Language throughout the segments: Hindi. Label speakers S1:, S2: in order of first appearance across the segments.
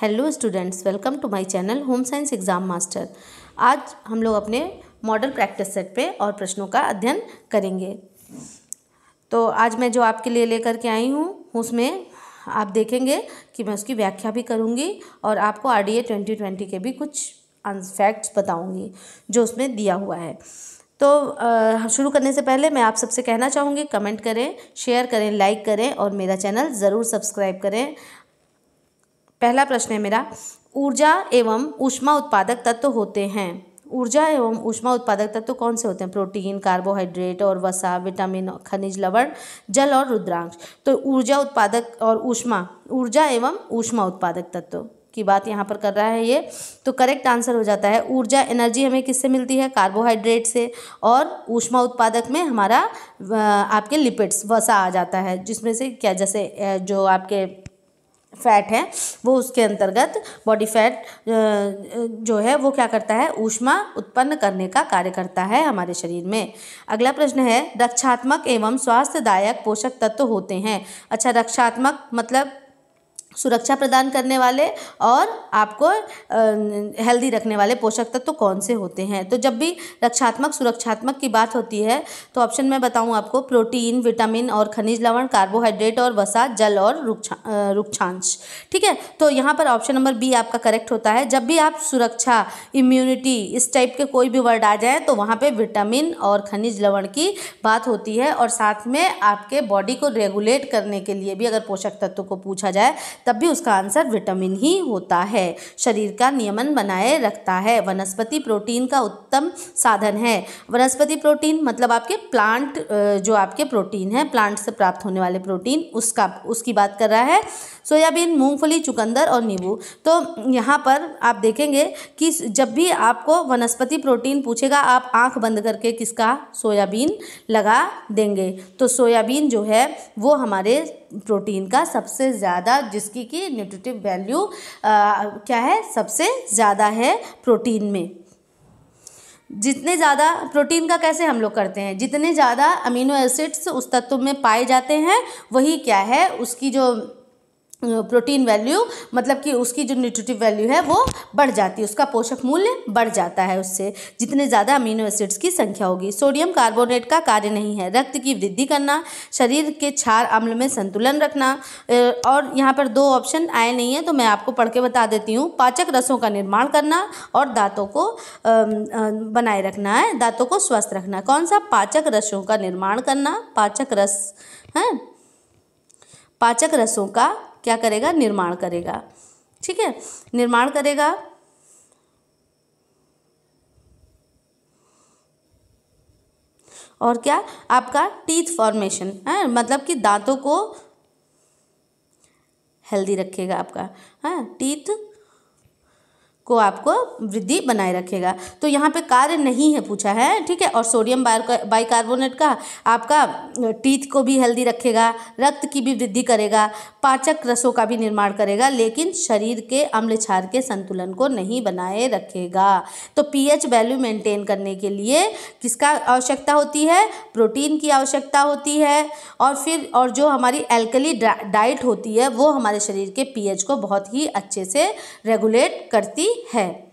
S1: hello students welcome to my channel home science exam master आज हम लोग अपने मॉडल प्रैक्टिस सेट पे और प्रश्नों का अध्ययन करेंगे तो आज मैं जो आपके लिए लेकर के आई हूँ उसमें आप देखेंगे कि मैं उसकी व्याख्या भी करूँगी और आपको R D A twenty twenty के भी कुछ फैक्ट्स बताऊँगी जो उसमें दिया हुआ है तो शुरू करने से पहले मैं आप सबसे कहना चाहूँगी कमेंट करें शेयर करें लाइक करें और मेरा चैनल ज़रूर सब्सक्राइब करें पहला प्रश्न है मेरा ऊर्जा एवं ऊष्मा उत्पादक तत्व होते हैं ऊर्जा एवं ऊष्मा उत्पादक तत्व कौन से होते हैं प्रोटीन कार्बोहाइड्रेट और वसा विटामिन खनिज लवण जल और रुद्रांश तो ऊर्जा उत्पादक और ऊष्मा ऊर्जा एवं ऊष्मा उत्पादक तत्व की बात यहाँ पर कर रहा है ये तो करेक्ट आंसर हो जाता है ऊर्जा एनर्जी हमें किससे मिलती है कार्बोहाइड्रेट से और ऊष्मा उत्पादक में हमारा आपके लिपिड्स वसा आ जाता है जिसमें से क्या जैसे जो आपके फैट है वो उसके अंतर्गत बॉडी फैट जो है वो क्या करता है ऊष्मा उत्पन्न करने का कार्य करता है हमारे शरीर में अगला प्रश्न है रक्षात्मक एवं स्वास्थ्यदायक पोषक तत्व होते हैं अच्छा रक्षात्मक मतलब सुरक्षा प्रदान करने वाले और आपको हेल्दी रखने वाले पोषक तत्व तो कौन से होते हैं तो जब भी रक्षात्मक सुरक्षात्मक की बात होती है तो ऑप्शन मैं बताऊँ आपको प्रोटीन विटामिन और खनिज लवण कार्बोहाइड्रेट और वसा जल और रुक्षांश ठीक है तो यहाँ पर ऑप्शन नंबर बी आपका करेक्ट होता है जब भी आप सुरक्षा इम्यूनिटी इस टाइप के कोई भी वर्ड आ जाए तो वहाँ पर विटामिन और खनिज लवण की बात होती है और साथ में आपके बॉडी को रेगुलेट करने के लिए भी अगर पोषक तत्व को पूछा जाए तब भी उसका आंसर विटामिन ही होता है शरीर का नियमन बनाए रखता है वनस्पति प्रोटीन का उत्तम साधन है वनस्पति प्रोटीन मतलब आपके प्लांट जो आपके प्रोटीन है प्लांट से प्राप्त होने वाले प्रोटीन उसका उसकी बात कर रहा है सोयाबीन मूंगफली चुकंदर और नींबू तो यहाँ पर आप देखेंगे कि जब भी आपको वनस्पति प्रोटीन पूछेगा आप आँख बंद करके किसका सोयाबीन लगा देंगे तो सोयाबीन जो है वो हमारे प्रोटीन का सबसे ज़्यादा जिसकी कि न्यूट्रिटिव वैल्यू क्या है सबसे ज़्यादा है प्रोटीन में जितने ज़्यादा प्रोटीन का कैसे हम लोग करते हैं जितने ज़्यादा अमीनो एसिड्स उस तत्व में पाए जाते हैं वही क्या है उसकी जो प्रोटीन वैल्यू मतलब कि उसकी जो न्यूट्रिटिव वैल्यू है वो बढ़ जाती है उसका पोषक मूल्य बढ़ जाता है उससे जितने ज़्यादा अमीनो एसिड्स की संख्या होगी सोडियम कार्बोनेट का कार्य नहीं है रक्त की वृद्धि करना शरीर के क्षार अम्ल में संतुलन रखना और यहाँ पर दो ऑप्शन आए नहीं हैं तो मैं आपको पढ़ के बता देती हूँ पाचक रसों का निर्माण करना और दाँतों को बनाए रखना है दाँतों को स्वस्थ रखना कौन सा पाचक रसों का निर्माण करना पाचक रस हैं पाचक रसों का क्या करेगा निर्माण करेगा ठीक है निर्माण करेगा और क्या आपका टीथ फॉर्मेशन है मतलब कि दांतों को हेल्दी रखेगा आपका हाँ टीथ को आपको वृद्धि बनाए रखेगा तो यहाँ पे कार्य नहीं है पूछा है ठीक है और सोडियम बाइकार्बोनेट का आपका टीथ को भी हेल्दी रखेगा रक्त की भी वृद्धि करेगा पाचक रसों का भी निर्माण करेगा लेकिन शरीर के अम्ल क्षार के संतुलन को नहीं बनाए रखेगा तो पीएच वैल्यू मेंटेन करने के लिए किसका आवश्यकता होती है प्रोटीन की आवश्यकता होती है और फिर और जो हमारी एल्कली डाइट होती है वो हमारे शरीर के पी को बहुत ही अच्छे से रेगुलेट करती है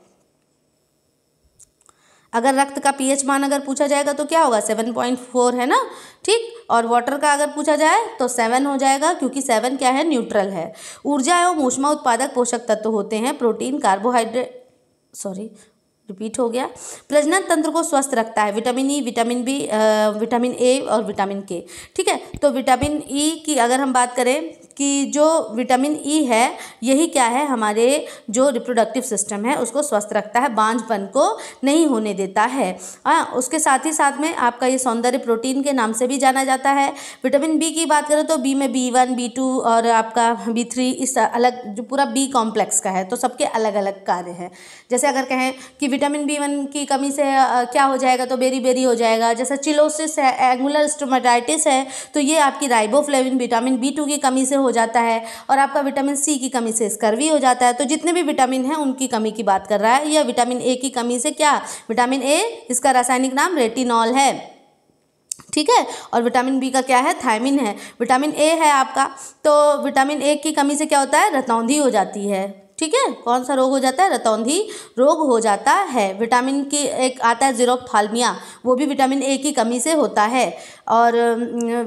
S1: अगर रक्त का पीएच मान अगर पूछा जाएगा तो क्या होगा सेवन पॉइंट फोर है ना ठीक और वाटर का अगर पूछा जाए तो सेवन हो जाएगा क्योंकि सेवन क्या है न्यूट्रल है ऊर्जा एवं ऊष्मा उत्पादक पोषक तत्व होते हैं प्रोटीन कार्बोहाइड्रेट सॉरी रिपीट हो गया प्रजनन तंत्र को स्वस्थ रखता है vitamin E e, vitamin B vitamin A और विटामिन के ठीक है तो विटामिन ई e की अगर हम बात करें कि जो विटामिन ई e है यही क्या है हमारे जो रिप्रोडक्टिव सिस्टम है उसको स्वस्थ रखता है बांझपन को नहीं होने देता है आ, उसके साथ ही साथ में आपका ये सौंदर्य प्रोटीन के नाम से भी जाना जाता है विटामिन बी की बात करें तो बी में बी वन बी टू और आपका बी थ्री इस अलग जो पूरा बी कॉम्प्लेक्स का है तो सबके अलग अलग कार्य हैं जैसे अगर कहें कि विटामिन बी वन की कमी से क्या हो जाएगा तो बेरी बेरी हो जाएगा जैसा चिलोसिस है एंगुलर स्टोमाटाइटिस है तो ये आपकी राइबोफ्लेविन विटामिन बी टू की कमी से हो जाता है और आपका विटामिन सी की कमी से स्कर्वी हो जाता है तो जितने भी विटामिन हैं उनकी कमी की बात कर रहा है या विटामिन ए की कमी से क्या विटामिन ए इसका रासायनिक नाम रेटिनॉल है ठीक है और विटामिन बी का क्या है थायमिन है विटामिन ए है आपका तो विटामिन ए की कमी से क्या होता है रतौंधी हो जाती है ठीक है कौन सा रोग हो जाता है रतौंधी रोग हो जाता है विटामिन के एक आता है जीरोप्थालमिया वो भी विटामिन ए की कमी से होता है और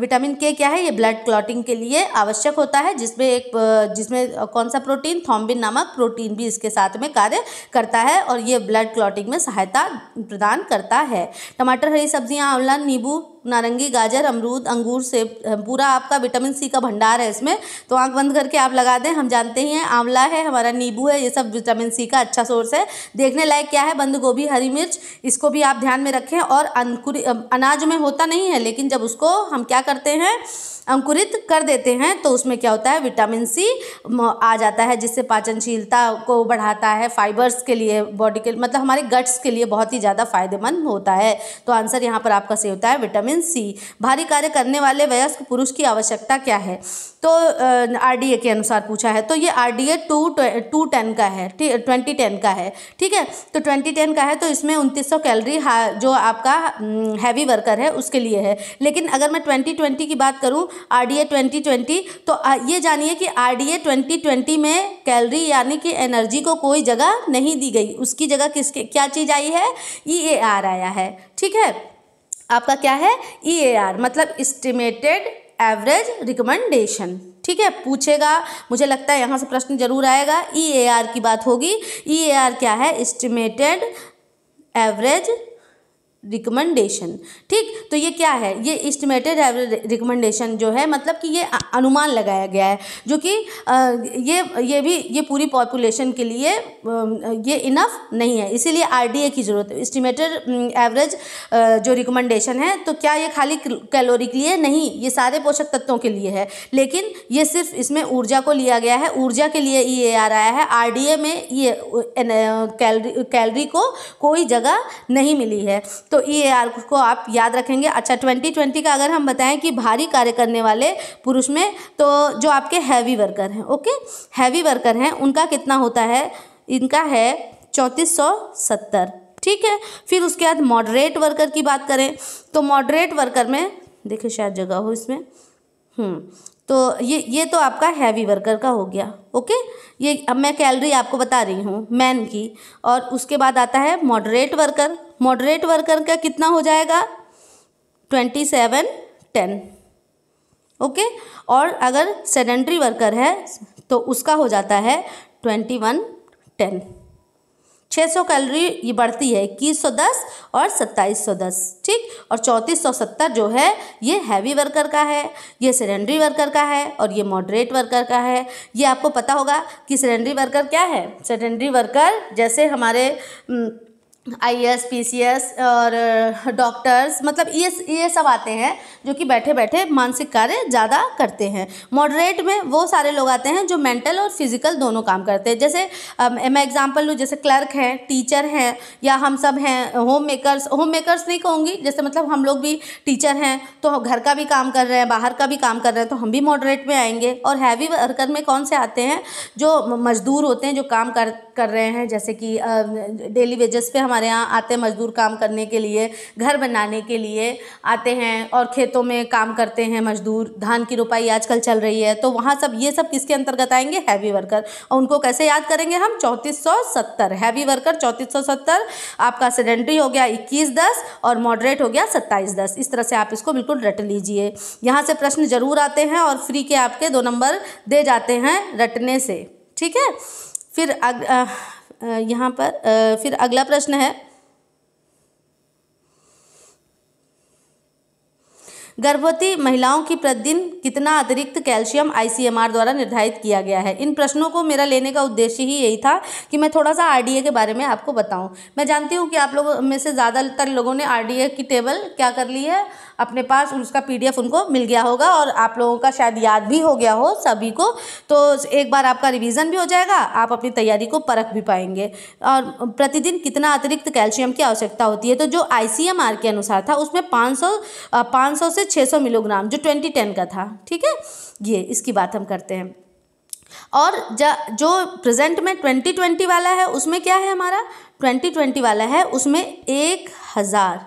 S1: विटामिन के क्या है ये ब्लड क्लॉटिंग के लिए आवश्यक होता है जिसमें एक जिसमें कौन सा प्रोटीन थॉम्बिन नामक प्रोटीन भी इसके साथ में कार्य करता है और ये ब्लड क्लॉटिंग में सहायता प्रदान करता है टमाटर हरी सब्जियाँ आंवला नींबू नारंगी गाजर अमरूद अंगूर सेब पूरा आपका विटामिन सी का भंडार है इसमें तो आँख बंद करके आप लगा दें हम जानते ही हैं आंवला है हमारा नींबू है ये सब विटामिन सी का अच्छा सोर्स है देखने लायक क्या है बंद गोभी हरी मिर्च इसको भी आप ध्यान में रखें और अनाज में होता नहीं है लेकिन जब उसको हम क्या करते हैं अंकुरित कर देते हैं तो उसमें क्या होता है विटामिन सी आ जाता है जिससे पाचनशीलता को बढ़ाता है फाइबर्स के लिए बॉडी के मतलब हमारे गट्स के लिए बहुत ही ज़्यादा फायदेमंद होता है तो आंसर यहाँ पर आपका सही होता है विटामिन सी भारी कार्य करने वाले वयस्क पुरुष की आवश्यकता क्या है तो आर के अनुसार पूछा है तो ये R D A two two ten का है ट्वेंटी टेन का है ठीक है तो ट्वेंटी टेन का है तो इसमें उनतीस सौ कैलरी जो आपका हैवी वर्कर है उसके लिए है लेकिन अगर मैं ट्वेंटी ट्वेंटी की बात करूँ R D A twenty twenty तो ये जानिए कि R D A twenty twenty में कैलरी यानी कि एनर्जी को कोई जगह नहीं दी गई उसकी जगह किसके क्या चीज़ आई है ई ए आर आया है ठीक है आपका क्या है ई ए आर मतलब इस्टीमेटेड एवरेज रिकमेंडेशन ठीक है पूछेगा मुझे लगता है यहाँ से प्रश्न जरूर आएगा ई ए आर की बात होगी ई ए आर क्या है इस्टीमेटेड एवरेज रिकमेंडेशन ठीक तो ये क्या है ये इस्टिमेटेड एवरेज रिकमेंडेशन जो है मतलब कि ये अनुमान लगाया गया है जो कि ये ये भी ये पूरी पॉपुलेशन के लिए ये इनफ नहीं है इसीलिए आरडीए की ज़रूरत है इस्टिमेटेड एवरेज जो रिकमेंडेशन है तो क्या ये खाली कैलोरी के लिए नहीं ये सारे पोषक तत्वों के लिए है लेकिन ये सिर्फ इसमें ऊर्जा को लिया गया है ऊर्जा के लिए ये आ रहा है आर में ये कैलरी कैलरी को कोई जगह नहीं मिली है तो ई ए आर को आप याद रखेंगे अच्छा ट्वेंटी ट्वेंटी का अगर हम बताएं कि भारी कार्य करने वाले पुरुष में तो जो आपके हैवी वर्कर हैं ओके हैवी वर्कर हैं उनका कितना होता है इनका है चौंतीस सौ सत्तर ठीक है फिर उसके बाद मॉडरेट वर्कर की बात करें तो मॉडरेट वर्कर में देखिए शायद जगह हो इसमें हम्म, तो ये ये तो आपका हैवी वर्कर का हो गया ओके ये अब मैं कैलरी आपको बता रही हूँ मैन की और उसके बाद आता है मॉडरेट वर्कर मॉडरेट वर्कर का कितना हो जाएगा ट्वेंटी सेवन टेन ओके और अगर सेडेंट्री वर्कर है तो उसका हो जाता है ट्वेंटी वन टेन 600 कैलोरी ये बढ़ती है इक्कीस सौ दस और सत्ताईस सौ दस ठीक और चौंतीस सौ सत्तर जो है ये हैवी वर्कर का है ये सिलेंडरी वर्कर का है और ये मॉडरेट वर्कर का है ये आपको पता होगा कि सिलेंडरी वर्कर क्या है सिलेंडरी वर्कर जैसे हमारे न, हम्म, I S P C S और डॉक्टर्स uh, मतलब ये ये सब आते हैं जो कि बैठे बैठे मानसिक कार्य ज़्यादा करते हैं मॉडरेट में वो सारे लोग आते हैं जो मेंटल और फिजिकल दोनों काम करते हैं जैसे आ, um, मैं एग्जांपल लूँ जैसे क्लर्क हैं टीचर हैं या हम सब हैं होम मेकर्स होम मेकर्स नहीं कहूँगी जैसे मतलब हम लोग भी टीचर हैं तो घर का भी काम कर रहे हैं बाहर का भी काम कर रहे हैं तो हम भी मॉडरेट में आएंगे और हैवी वर्कर में कौन से आते हैं जो मजदूर होते हैं जो काम कर कर रहे हैं जैसे कि डेली वेजेस पर हमारे हमारे यहाँ आते मज़दूर काम करने के लिए घर बनाने के लिए आते हैं और खेतों में काम करते हैं मज़दूर धान की रोपाई आजकल चल रही है तो वहाँ सब ये सब किसके अंतर्गत आएंगे हैवी वर्कर और उनको कैसे याद करेंगे हम चौंतीस सौ सत्तर हैवी वर्कर चौंतीस सौ सत्तर आपका सेडेंट्री हो गया इक्कीस दस और मॉडरेट हो गया सत्ताईस दस इस तरह से आप इसको बिल्कुल रट लीजिए यहाँ से प्रश्न ज़रूर आते हैं और फ्री के आपके दो नंबर दे जाते हैं रटने से ठीक है फिर अग, आ, यहाँ पर फिर अगला प्रश्न है गर्भवती महिलाओं की प्रतिदिन कितना अतिरिक्त कैल्शियम आईसीएमआर द्वारा निर्धारित किया गया है इन प्रश्नों को मेरा लेने का उद्देश्य ही यही था कि मैं थोड़ा सा आरडीए के बारे में आपको बताऊं मैं जानती हूं कि आप लोगों में से ज़्यादातर लोगों ने आरडीए की टेबल क्या कर ली है अपने पास उसका पीडीएफ उनको मिल गया होगा और आप लोगों का शायद याद भी हो गया हो सभी को तो एक बार आपका रिवीजन भी हो जाएगा आप अपनी तैयारी को परख भी पाएंगे और प्रतिदिन कितना अतिरिक्त कैल्शियम की आवश्यकता होती है तो जो आई के अनुसार था उसमें पाँच सौ से छः मिलोग्राम जो ट्वेंटी का था ठीक है ये इसकी बात हम करते हैं और जो प्रेजेंट में 2020 वाला है उसमें क्या है हमारा 2020 वाला है उसमें एक हज़ार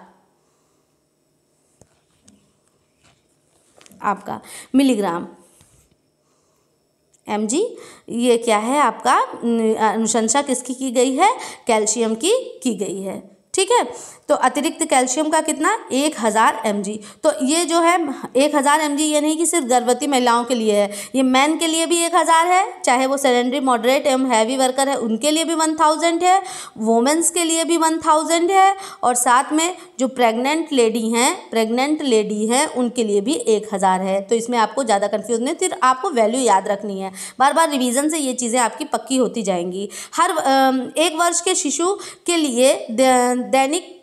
S1: आपका मिलीग्राम एम जी ये क्या है आपका अनुशंसा किसकी की गई है कैल्शियम की की गई है ठीक है तो अतिरिक्त कैल्शियम का कितना एक हज़ार एम तो ये जो है एक हज़ार एम ये नहीं कि सिर्फ गर्भवती महिलाओं के लिए है ये मैन के लिए भी एक हज़ार है चाहे वो सेलेंडरी मॉडरेट एवं हैवी वर्कर है उनके लिए भी वन थाउजेंड है वोमेंस के लिए भी वन थाउजेंड है और साथ में जो प्रेग्नेंट लेडी हैं प्रेग्नेंट लेडी हैं उनके लिए भी एक हज़ार है तो इसमें आपको ज़्यादा कन्फ्यूज नहीं फिर आपको वैल्यू याद रखनी है बार बार रिविज़न से ये चीज़ें आपकी पक्की होती जाएंगी हर एक वर्ष के शिशु के लिए दैनिक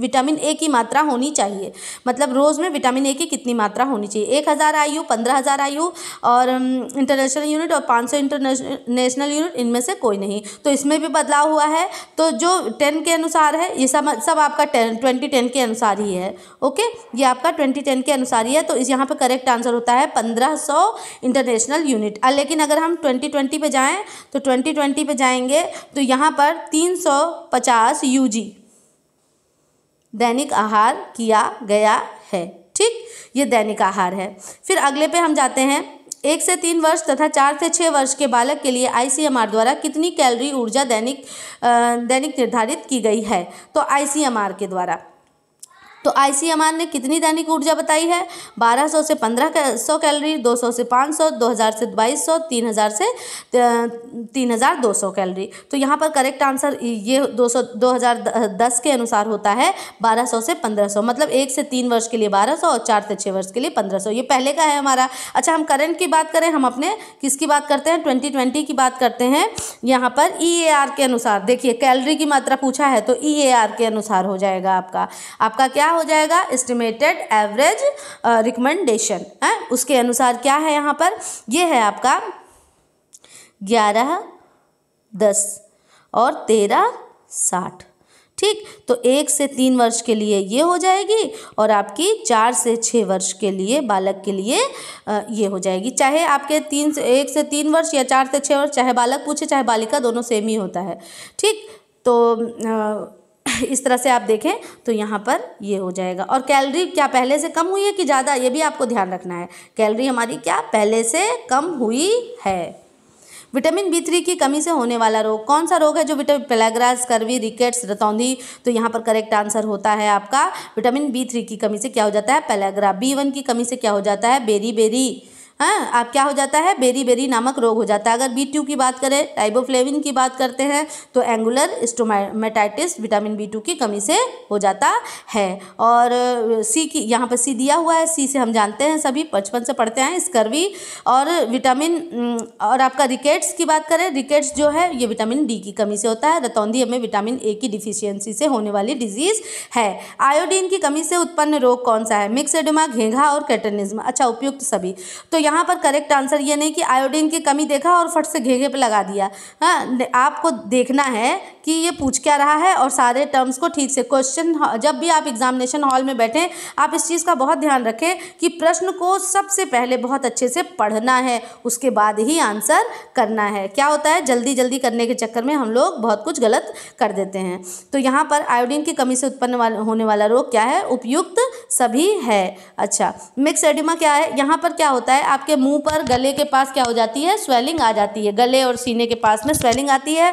S1: विटामिन ए की मात्रा होनी चाहिए मतलब रोज़ में विटामिन ए की कितनी मात्रा होनी चाहिए एक हज़ार आई यू पंद्रह हज़ार आई यू और इंटरनेशनल यूनिट और पाँच सौ इंटरनेशनल यूनिट इनमें से कोई नहीं तो इसमें भी बदलाव हुआ है तो जो टेन के अनुसार है ये सब सब आपका टेन ट्वेंटी टेन के अनुसार ही है ओके ये आपका ट्वेंटी टेन के अनुसार ही है तो इस यहाँ पर करेक्ट आंसर होता है पंद्रह सौ इंटरनेशनल यूनिट लेकिन अगर हम ट्वेंटी ट्वेंटी पर जाएँ तो ट्वेंटी ट्वेंटी पर जाएंगे तो यहाँ पर तीन सौ पचास यू जी दैनिक आहार किया गया है ठीक ये दैनिक आहार है फिर अगले पे हम जाते हैं एक से तीन वर्ष तथा चार से छः वर्ष के बालक के लिए आईसीएमआर द्वारा कितनी कैलोरी ऊर्जा दैनिक दैनिक निर्धारित की गई है तो आईसीएमआर के द्वारा तो आई ने कितनी दैनिक ऊर्जा बताई है 1200 से 1500 कैलोरी 200 से 500 2000 से 2200 3000 से 3200 कैलोरी तो यहाँ पर करेक्ट आंसर ये 200 2010 के अनुसार होता है 1200 से 1500 मतलब एक से तीन वर्ष के लिए 1200 और चार से छः वर्ष के लिए 1500 ये पहले का है हमारा अच्छा हम करंट की बात करें हम अपने किसकी बात करते हैं ट्वेंटी की बात करते हैं यहाँ पर ई e के अनुसार देखिए कैलरी की मात्रा पूछा है तो ई e के अनुसार हो जाएगा आपका आपका क्या हो जाएगा एस्टिमेटेड एवरेज रिकमेंडेशन है उसके अनुसार क्या है यहाँ पर ये है आपका ग्यारह दस और तेरह साठ ठीक तो एक से तीन वर्ष के लिए ये हो जाएगी और आपकी चार से छः वर्ष के लिए बालक के लिए uh, ये हो जाएगी चाहे आपके तीन से एक से तीन वर्ष या चार से छः वर्ष चाहे बालक पूछे चाहे बालिका दोनों सेम ही होता है ठीक तो uh, इस तरह से आप देखें तो यहाँ पर ये हो जाएगा और कैलरी क्या पहले से कम हुई है कि ज़्यादा ये भी आपको ध्यान रखना है कैलरी हमारी क्या पहले से कम हुई है विटामिन बी थ्री की कमी से होने वाला रोग कौन सा रोग है जो विटामिन पेलाग्रास करवी रिकेट्स रतौंधी तो यहाँ पर करेक्ट आंसर होता है आपका विटामिन बी थ्री की कमी से क्या हो जाता है पेलाग्रा बी वन की कमी से क्या हो जाता है बेरी बेरी हाँ आप क्या हो जाता है बेरी बेरी नामक रोग हो जाता है अगर बी टू की बात करें टाइबोफ्लेविन की बात करते हैं तो angular stomatitis vitamin B two की कमी से हो जाता है और सी की यहाँ पर सी दिया हुआ है सी से हम जानते हैं सभी बचपन से पढ़ते हैं स्कर्वी और विटामिन और आपका रिकेट्स की बात करें रिकेट्स जो है ये विटामिन डी की कमी से होता है रतौंधी हमें विटामिन ए की डिफिशियंसी से होने वाली डिजीज़ है आयोडीन की कमी से उत्पन्न रोग कौन सा है मिक्सडमा घेंघा और कैटनिज्म अच्छा उपयुक्त सभी तो यहाँ पर करेक्ट आंसर ये नहीं कि आयोडीन की कमी देखा और फट से घेघे पे लगा दिया हाँ आपको देखना है कि ये पूछ क्या रहा है और सारे टर्म्स को ठीक से क्वेश्चन जब भी आप एग्जामिनेशन हॉल में बैठें आप इस चीज़ का बहुत ध्यान रखें कि प्रश्न को सबसे पहले बहुत अच्छे से पढ़ना है उसके बाद ही आंसर करना है क्या होता है जल्दी जल्दी करने के चक्कर में हम लोग बहुत कुछ गलत कर देते हैं तो यहाँ पर आयोडीन की कमी से उत्पन्न होने वाला रोग क्या है उपयुक्त सभी है अच्छा मिक्स एडिमा क्या है यहाँ पर क्या होता है आपके मुंह पर गले के पास क्या हो जाती है स्वेलिंग आ जाती है गले और सीने के पास में स्वेलिंग आती है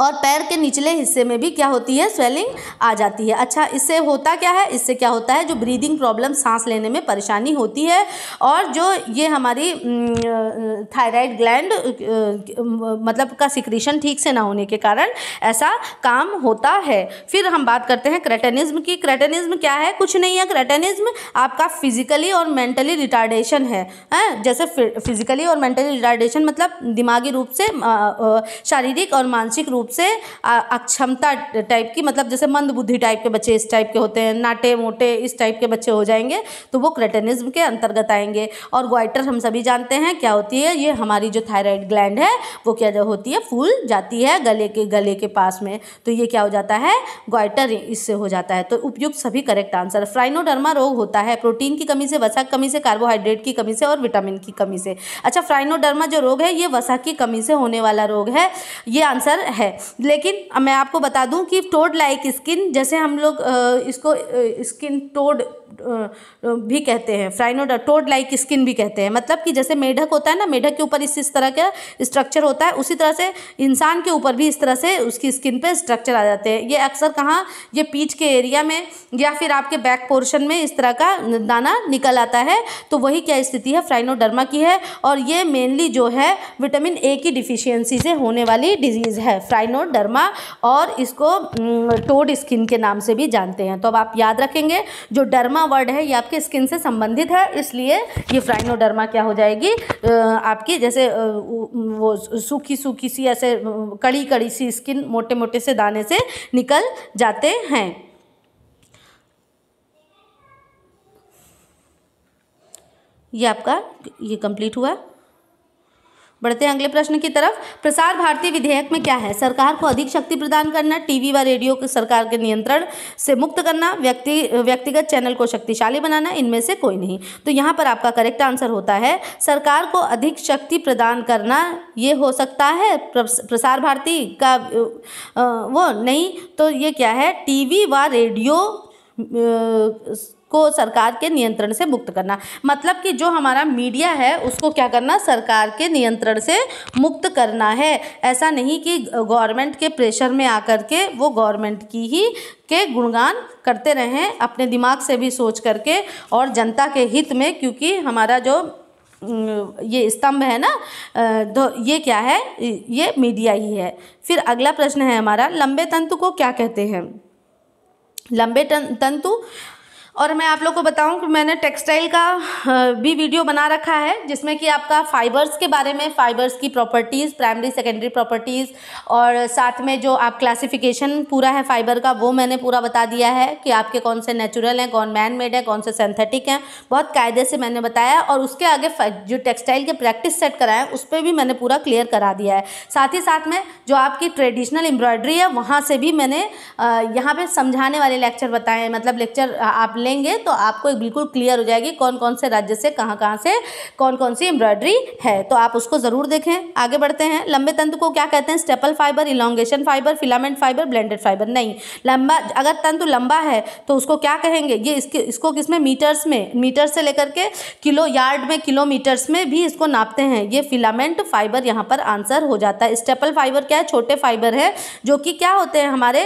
S1: और पैर के निचले हिस्से में भी क्या होती है स्वेलिंग आ जाती है अच्छा इससे होता क्या है इससे क्या होता है जो ब्रीदिंग प्रॉब्लम सांस लेने में परेशानी होती है और जो ये हमारी थायराइड ग्लैंड मतलब का सिक्रीशन ठीक से ना होने के कारण ऐसा काम होता है फिर हम बात करते हैं क्रेटनिज्म की क्रेटेनिज्म क्या है कुछ नहीं है क्रेटेनिज्म आपका फिजिकली और मेंटली रिटार्डेशन है हैं जैसे फिजिकली और मेंटली रिटार्डेशन मतलब दिमागी रूप से शारीरिक और मानसिक रूप रूप से अक्षमता टाइप की मतलब जैसे मंदबुद्धि टाइप के बच्चे इस टाइप के होते हैं नाटे मोटे इस टाइप के बच्चे हो जाएंगे तो वो क्रेटेनिज्म के अंतर्गत आएंगे और ग्वाइटर हम सभी जानते हैं क्या होती है ये हमारी जो थायराइड ग्लैंड है वो क्या होती है फूल जाती है गले के गले के पास में तो ये क्या हो जाता है ग्वाइटर इससे हो जाता है तो उपयुक्त सभी करेक्ट आंसर फ्राइनोडर्मा रोग होता है प्रोटीन की कमी से वसा की कमी से कार्बोहाइड्रेट की कमी से और विटामिन की कमी से अच्छा फ्राइनोडर्मा जो रोग है ये वसा की कमी से होने वाला रोग है ये आंसर है लेकिन मैं आपको बता दूं कि टोड लाइक स्किन जैसे हम लोग इसको स्किन टोड भी कहते हैं फ्राइनोडर टोड लाइक स्किन भी कहते हैं मतलब कि जैसे मेढक होता है ना मेढक के ऊपर इस इस तरह का स्ट्रक्चर होता है उसी तरह से इंसान के ऊपर भी इस तरह से उसकी स्किन पे स्ट्रक्चर आ जाते हैं ये अक्सर कहाँ ये पीठ के एरिया में या फिर आपके बैक पोर्शन में इस तरह का दाना निकल आता है तो वही क्या स्थिति है फ्राइनोडर्मा की है और ये मेनली जो है विटामिन ए की डिफिशियंसी से होने वाली डिजीज़ है फ्राइनोडर्मा और इसको टोड स्किन के नाम से भी जानते हैं तो अब आप याद रखेंगे जो डर्मा डर्मा वर्ड है ये आपके स्किन से संबंधित है इसलिए ये फ्राइनोडर्मा क्या हो जाएगी आपकी जैसे वो सूखी सूखी सी ऐसे कड़ी कड़ी सी स्किन मोटे मोटे से दाने से निकल जाते हैं ये आपका ये कंप्लीट हुआ बढ़ते हैं अगले प्रश्न की तरफ प्रसार भारती विधेयक में क्या है सरकार को अधिक शक्ति प्रदान करना टीवी व रेडियो को सरकार के नियंत्रण से मुक्त करना व्यक्ति व्यक्तिगत चैनल को शक्तिशाली बनाना इनमें से कोई नहीं तो यहाँ पर आपका करेक्ट आंसर होता है सरकार को अधिक शक्ति प्रदान करना ये हो सकता है प्रसार भारती का वो नहीं तो ये क्या है टी व रेडियो को सरकार के नियंत्रण से मुक्त करना मतलब कि जो हमारा मीडिया है उसको क्या करना सरकार के नियंत्रण से मुक्त करना है ऐसा नहीं कि गवर्नमेंट के प्रेशर में आकर के वो गवर्नमेंट की ही के गुणगान करते रहें अपने दिमाग से भी सोच करके और जनता के हित में क्योंकि हमारा जो ये स्तंभ है ना तो ये क्या है ये मीडिया ही है फिर अगला प्रश्न है हमारा लंबे तंतु को क्या कहते हैं लंबे तंतु और मैं आप लोग को बताऊं कि मैंने टेक्सटाइल का भी वीडियो बना रखा है जिसमें कि आपका फाइबर्स के बारे में फाइबर्स की प्रॉपर्टीज़ प्राइमरी सेकेंडरी प्रॉपर्टीज़ और साथ में जो आप क्लासिफिकेशन पूरा है फाइबर का वो मैंने पूरा बता दिया है कि आपके कौन से नेचुरल हैं कौन मैन मेड है कौन से सेंथेटिक हैं बहुत कायदे से मैंने बताया और उसके आगे जो टेक्सटाइल के प्रैक्टिस सेट कराएं उस पर भी मैंने पूरा क्लियर करा दिया है साथ ही साथ में जो आपकी ट्रेडिशनल एम्ब्रॉयड्री है वहाँ से भी मैंने यहाँ पर समझाने वाले लेक्चर बताए मतलब लेक्चर आप लेंगे तो आपको एक बिल्कुल क्लियर हो जाएगी कौन कौन से राज्य से कहाँ कहाँ से कौन कौन सी एम्ब्रॉयडरी है तो आप उसको ज़रूर देखें आगे बढ़ते हैं लंबे तंतु को क्या कहते हैं staple fibre elongation fibre filament fibre blended fibre नहीं लंबा अगर तंतु लंबा है तो उसको क्या कहेंगे ये इसके इसको किस में मीटर्स में मीटर से लेकर के किलो यार्ड में किलोमीटर्स में भी इसको नापते हैं ये फिलामेंट फाइबर यहाँ पर आंसर हो जाता है स्टेपल फाइबर क्या है छोटे फाइबर है जो कि क्या होते हैं हमारे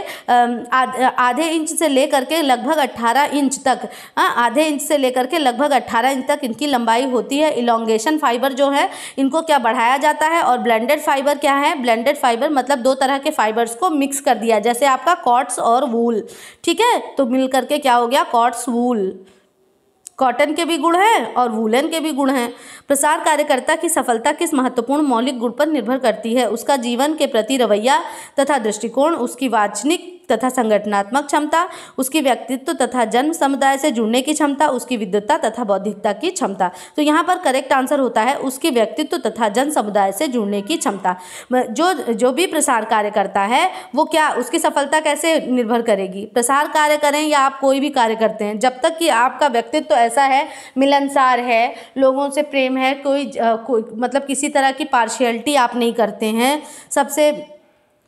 S1: आधे इंच से लेकर के लगभग अट्ठारह इंच तक तक हाँ, आधे इंच से लेकर के लगभग अट्ठारह इंच तक इनकी लंबाई होती है इलोंगेशन फाइबर जो है इनको क्या बढ़ाया जाता है और ब्लेंडेड फाइबर क्या है ब्लेंडेड फाइबर मतलब दो तरह के फाइबर्स को मिक्स कर दिया जैसे आपका कॉट्स और वूल ठीक है तो मिल करके क्या हो गया कॉट्स वूल कॉटन के भी गुण हैं और वूलन के भी गुण हैं प्रसार कार्यकर्ता की सफलता किस महत्वपूर्ण मौलिक गुण पर निर्भर करती है उसका जीवन के प्रति रवैया तथा दृष्टिकोण उसकी वाचनिक तथा संगठनात्मक क्षमता उसकी व्यक्तित्व तथा जन्म समुदाय से जुड़ने की क्षमता उसकी विद्वता तथा बौद्धिकता की क्षमता तो यहाँ पर करेक्ट आंसर होता है उसके व्यक्तित्व तथा जन समुदाय से जुड़ने की क्षमता जो जो भी प्रसार कार्य करता है वो क्या उसकी सफलता कैसे निर्भर करेगी प्रसार कार्य करें या आप कोई भी कार्य करते हैं जब तक कि आपका व्यक्तित्व तो ऐसा है मिलनसार है लोगों से प्रेम है कोई, कोई मतलब किसी तरह की पार्शियलिटी आप नहीं करते हैं सबसे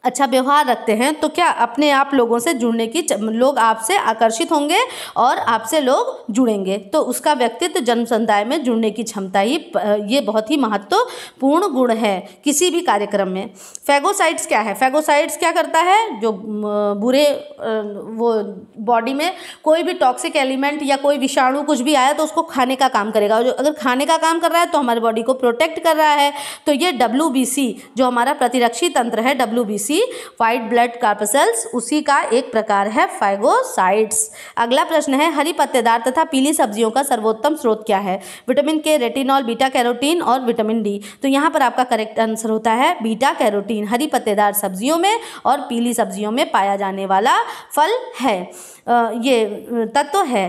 S1: अच्छा व्यवहार रखते हैं तो क्या अपने आप लोगों से जुड़ने की लोग आपसे आकर्षित होंगे और आपसे लोग जुड़ेंगे तो उसका व्यक्तित्व जन्म समुदाय में जुड़ने की क्षमता ही ये बहुत ही महत्वपूर्ण गुण है किसी भी कार्यक्रम में फैगोसाइट्स क्या है फैगोसाइट्स क्या करता है जो बुरे वो बॉडी में कोई भी टॉक्सिक एलिमेंट या कोई विषाणु कुछ भी आया तो उसको खाने का काम करेगा और जो अगर खाने का काम कर रहा है तो हमारे बॉडी को प्रोटेक्ट कर रहा है तो ये डब्ल्यू जो हमारा प्रतिरक्षी तंत्र है W C white blood corpuscles उसी का एक प्रकार है फाइगोसाइट्स अगला प्रश्न है हरी पत्तेदार तथा पीली सब्जियों का सर्वोत्तम स्रोत क्या है vitamin K retinol beta carotene और विटामिन डी तो यहाँ पर आपका करेक्ट आंसर होता है बीटा कैरोटीन हरी पत्तेदार सब्जियों में और पीली सब्जियों में पाया जाने वाला फल है ये तत्व तो है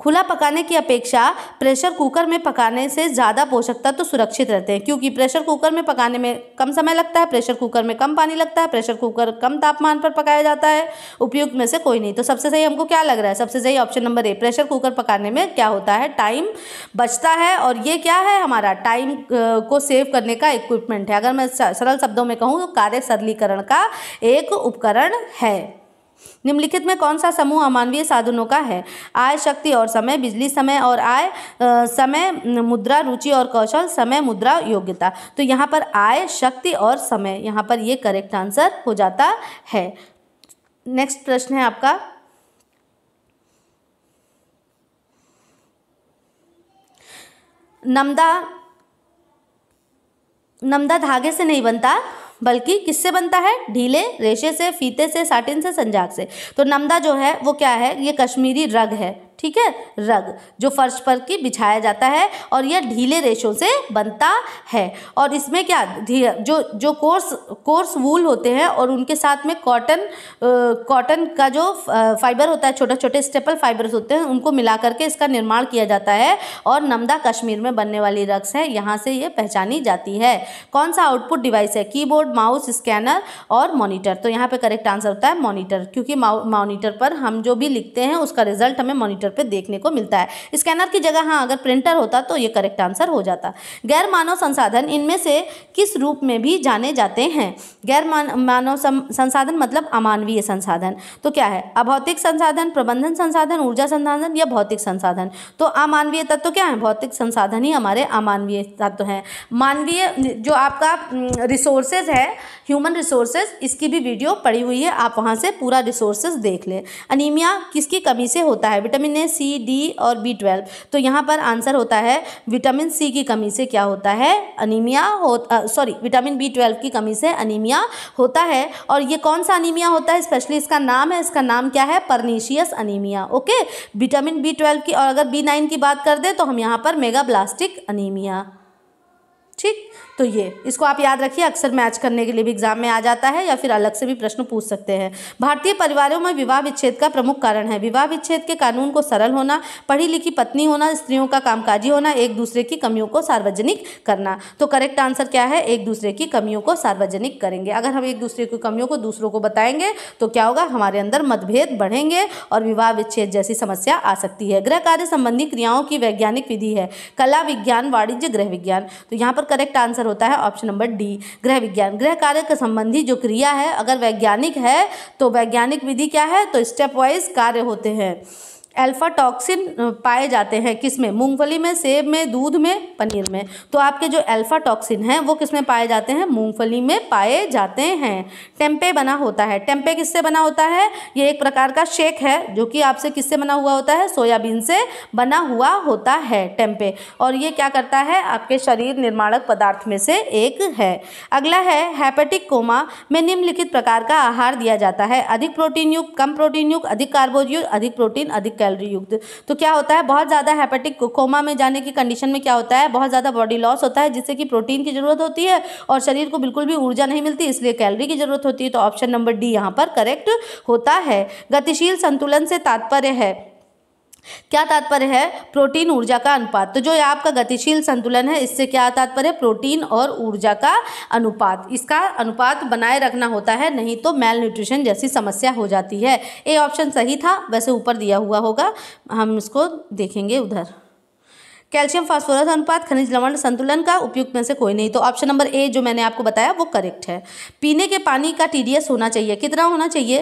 S1: खुला पकाने की अपेक्षा प्रेशर कुकर में पकाने से ज़्यादा पोषक तत्व तो सुरक्षित रहते हैं क्योंकि प्रेशर कुकर में पकाने में कम समय लगता है प्रेशर कुकर में कम पानी लगता है प्रेशर कुकर कम तापमान पर पकाया जाता है उपयुक्त में से कोई नहीं तो सबसे सही हमको क्या लग रहा है सबसे सही option number A pressure cooker पकाने में क्या होता है टाइम बचता है और ये क्या है हमारा टाइम को सेव करने का इक्विपमेंट है अगर मैं सरल शब्दों में कहूँ तो कार्य सरलीकरण का एक उपकरण है निम्नलिखित में कौन सा समूह अमानवीय साधनों का है आय शक्ति और समय बिजली समय और आय समय मुद्रा रुचि और कौशल समय मुद्रा योग्यता तो यहाँ पर आय शक्ति और समय यहाँ पर ये करेक्ट आंसर हो जाता है नेक्स्ट प्रश्न है आपका नमदा नमदा धागे से नहीं बनता बल्कि किससे बनता है ढीले रेशे से फीते से साटिन से संजाक से तो नमदा जो है वो क्या है ये कश्मीरी रग है ठीक है रग जो फर्श पर की बिछाया जाता है और यह ढीले रेशों से बनता है और इसमें क्या जो जो कोर्स कोर्स वूल होते हैं और उनके साथ में कॉटन कॉटन का जो फाइबर होता है छोटे छोटे स्टेपल फाइबर्स होते हैं उनको मिला करके इसका निर्माण किया जाता है और नमदा कश्मीर में बनने वाली रग्स हैं यहाँ से ये पहचानी जाती है कौन सा आउटपुट डिवाइस है कीबोर्ड माउस स्कैनर और मॉनिटर तो यहाँ पे करेक्ट आंसर होता है मॉनिटर क्योंकि मॉनिटर पर हम जो भी लिखते हैं उसका रिजल्ट हमें मॉनिटर कैलकुलेटर पर देखने को मिलता है स्कैनर की जगह हाँ अगर प्रिंटर होता तो ये करेक्ट आंसर हो जाता गैर मानव संसाधन इनमें से किस रूप में भी जाने जाते हैं गैर मानव संसाधन मतलब अमानवीय संसाधन तो क्या है अभौतिक संसाधन प्रबंधन संसाधन ऊर्जा संसाधन या भौतिक संसाधन तो अमानवीय तत्व तो क्या है भौतिक संसाधन ही हमारे अमानवीय तत्व हैं मानवीय जो आपका रिसोर्सेज है ह्यूमन रिसोर्सेज इसकी भी वीडियो पड़ी हुई है आप वहाँ से पूरा रिसोर्सेज देख लें अनिमिया किसकी कमी से होता है विटामिन ए सी डी और बी ट्वेल्व तो यहाँ पर आंसर होता है विटामिन सी की कमी से क्या होता है अनिमिया हो सॉरी विटामिन बी ट्वेल्व की कमी से अनिमिया होता है और ये कौन सा अनिमिया होता है स्पेशली इसका नाम है इसका नाम क्या है pernicious anaemia okay vitamin B twelve की और अगर बी नाइन की बात कर दे तो हम यहाँ पर मेगा ब्लास्टिक अनिमिया ठीक तो ये इसको आप याद रखिए अक्सर मैच करने के लिए भी एग्जाम में आ जाता है या फिर अलग से भी प्रश्न पूछ सकते हैं भारतीय परिवारों में विवाह विच्छेद का प्रमुख कारण है विवाह विच्छेद के कानून को सरल होना पढ़ी लिखी पत्नी होना स्त्रियों का कामकाजी होना एक दूसरे की कमियों को सार्वजनिक करना तो करेक्ट आंसर क्या है एक दूसरे की कमियों को सार्वजनिक करेंगे अगर हम एक दूसरे की कमियों को दूसरों को बताएंगे तो क्या होगा हमारे अंदर मतभेद बढ़ेंगे और विवाह विच्छेद जैसी समस्या आ सकती है गृह कार्य संबंधी क्रियाओं की वैज्ञानिक विधि है कला विज्ञान वाणिज्य गृह विज्ञान तो यहाँ पर करेक्ट आंसर होता है ऑप्शन नंबर डी ग्रह विज्ञान ग्रह कार्य के संबंधी जो क्रिया है अगर वैज्ञानिक है तो वैज्ञानिक विधि क्या है तो स्टेप वाइज कार्य होते हैं अल्फ़ा टॉक्सिन पाए जाते हैं किस में मूँगफली में सेब में दूध में पनीर में तो आपके जो अल्फ़ा टॉक्सिन हैं वो किस में पाए जाते हैं मूँगफली में पाए जाते हैं टेम्पे बना होता है टेम्पे किससे बना होता है ये एक प्रकार का शेक है जो कि आपसे किससे बना हुआ होता है सोयाबीन से बना हुआ होता है टेम्पे और ये क्या करता है आपके शरीर निर्माणक पदार्थ में से एक है अगला है हैपेटिक कोमा में निम्नलिखित प्रकार का आहार दिया जाता है अधिक प्रोटीन युक्त कम प्रोटीन युक्त अधिक कार्बोज अधिक प्रोटीन अधिक कैलरी युक्त तो क्या होता है बहुत ज़्यादा हेपेटिक कोमा में जाने की कंडीशन में क्या होता है बहुत ज़्यादा बॉडी लॉस होता है जिससे कि प्रोटीन की ज़रूरत होती है और शरीर को बिल्कुल भी ऊर्जा नहीं मिलती इसलिए कैलरी की ज़रूरत होती है तो ऑप्शन नंबर डी यहाँ पर करेक्ट होता है गतिशील संतुलन से तात्पर्य है क्या तात्पर्य है प्रोटीन ऊर्जा का अनुपात तो जो ये आपका गतिशील संतुलन है इससे क्या तात्पर्य प्रोटीन और ऊर्जा का अनुपात इसका अनुपात बनाए रखना होता है नहीं तो मेल न्यूट्रिशन जैसी समस्या हो जाती है ए ऑप्शन सही था वैसे ऊपर दिया हुआ होगा हम इसको देखेंगे उधर कैल्शियम फास्फोरस अनुपात खनिज लवण संतुलन का उपयुक्त में से कोई नहीं तो ऑप्शन नंबर ए जो मैंने आपको बताया वो करेक्ट है पीने के पानी का टी होना चाहिए कितना होना चाहिए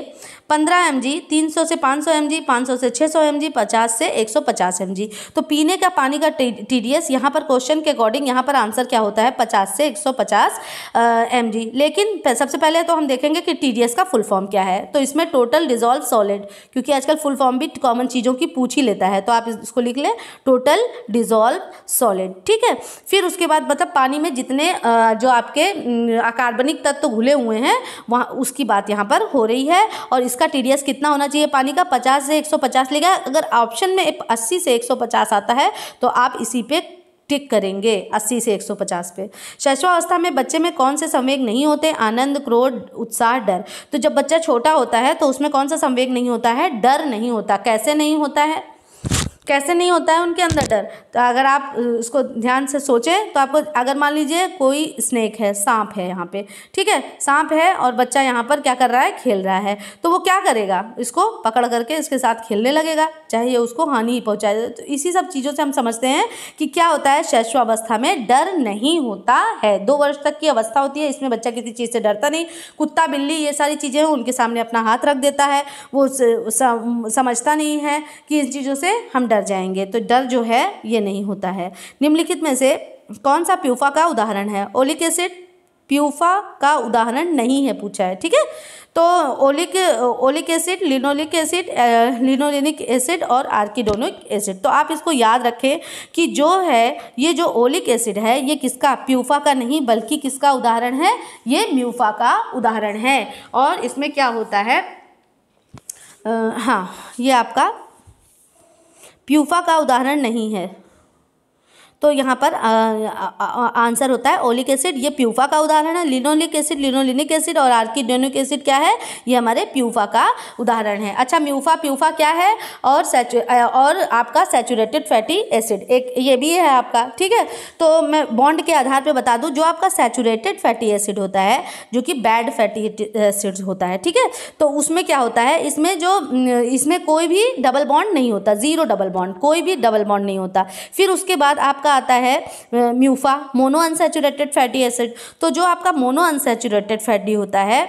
S1: पंद्रह एम जी तीन सौ से पाँच सौ एम जी पाँच सौ से छः सौ एम जी पचास से एक सौ पचास एम जी तो पीने का पानी का टी डी एस यहाँ पर क्वेश्चन के अकॉर्डिंग यहाँ पर आंसर क्या होता है पचास से एक सौ पचास एम जी लेकिन सबसे पहले तो हम देखेंगे कि टी डी एस का फुल फॉर्म क्या है तो इसमें टोटल डिजॉल्व सॉलिड क्योंकि आजकल फुल फॉर्म भी कॉमन चीज़ों की पूछ ही लेता है तो आप इसको लिख लें टोटल डिजॉल्व डिजोल्व सॉलिड ठीक है फिर उसके बाद मतलब पानी में जितने जो आपके अकार्बनिक तत्व तो घुले हुए हैं वहाँ उसकी बात यहाँ पर हो रही है और इसका टी कितना होना चाहिए पानी का पचास से एक सौ पचास लेगा अगर ऑप्शन में अस्सी से एक सौ पचास आता है तो आप इसी पे टिक करेंगे 80 से 150 पे शैशवावस्था में बच्चे में कौन से संवेग नहीं होते आनंद क्रोध उत्साह डर तो जब बच्चा छोटा होता है तो उसमें कौन सा संवेग नहीं होता है डर नहीं होता कैसे नहीं होता है कैसे नहीं होता है उनके अंदर डर तो अगर आप इसको ध्यान से सोचें तो आपको अगर मान लीजिए कोई स्नेक है सांप है यहाँ पे ठीक है सांप है और बच्चा यहाँ पर क्या कर रहा है खेल रहा है तो वो क्या करेगा इसको पकड़ करके इसके साथ खेलने लगेगा चाहे ये उसको हानि ही पहुँचाए तो इसी सब चीज़ों से हम समझते हैं कि क्या होता है शैशवावस्था में डर नहीं होता है दो वर्ष तक की अवस्था होती है इसमें बच्चा किसी चीज़ से डरता नहीं कुत्ता बिल्ली ये सारी चीज़ें उनके सामने अपना हाथ रख देता है वो समझता नहीं है कि इन चीज़ों से हम डर डर जाएंगे तो डर जो है ये नहीं होता है निम्नलिखित में से कौन सा प्यूफा का उदाहरण है ओलिक एसिड प्यूफा का उदाहरण नहीं है पूछा है ठीक है तो oleic oleic acid linoleic acid linolenic acid और आर्किडोनिक एसिड तो आप इसको याद रखें कि जो है ये जो ओलिक एसिड है ये किसका प्यूफा का नहीं बल्कि किसका उदाहरण है ये म्यूफा का उदाहरण है और इसमें क्या होता है आ, हाँ ये आपका प्यूफा का उदाहरण नहीं है तो यहाँ पर आंसर होता है ओलिक एसिड ये प्यूफा का उदाहरण है लिनोलिक एसिड लिनोलिनिक एसिड और आर्किडोनिक एसिड क्या है ये हमारे प्यूफा का उदाहरण है अच्छा म्यूफा प्यूफा क्या है और सैचु और आपका सेचूरेटेड फैटी एसिड एक ये भी है आपका ठीक है तो मैं बॉन्ड के आधार पर बता दूँ जो आपका सेचूरेटेड फैटी एसिड होता है जो कि बैड फैटी एसिड होता है ठीक है तो उसमें क्या होता है इसमें जो इसमें कोई भी डबल बॉन्ड नहीं होता ज़ीरो डबल बॉन्ड कोई भी डबल बॉन्ड नहीं होता फिर उसके बाद आपका का आता है MUFA mono unsaturated fatty acid तो जो आपका मोनो अनसेचुरेटेड फैटी होता है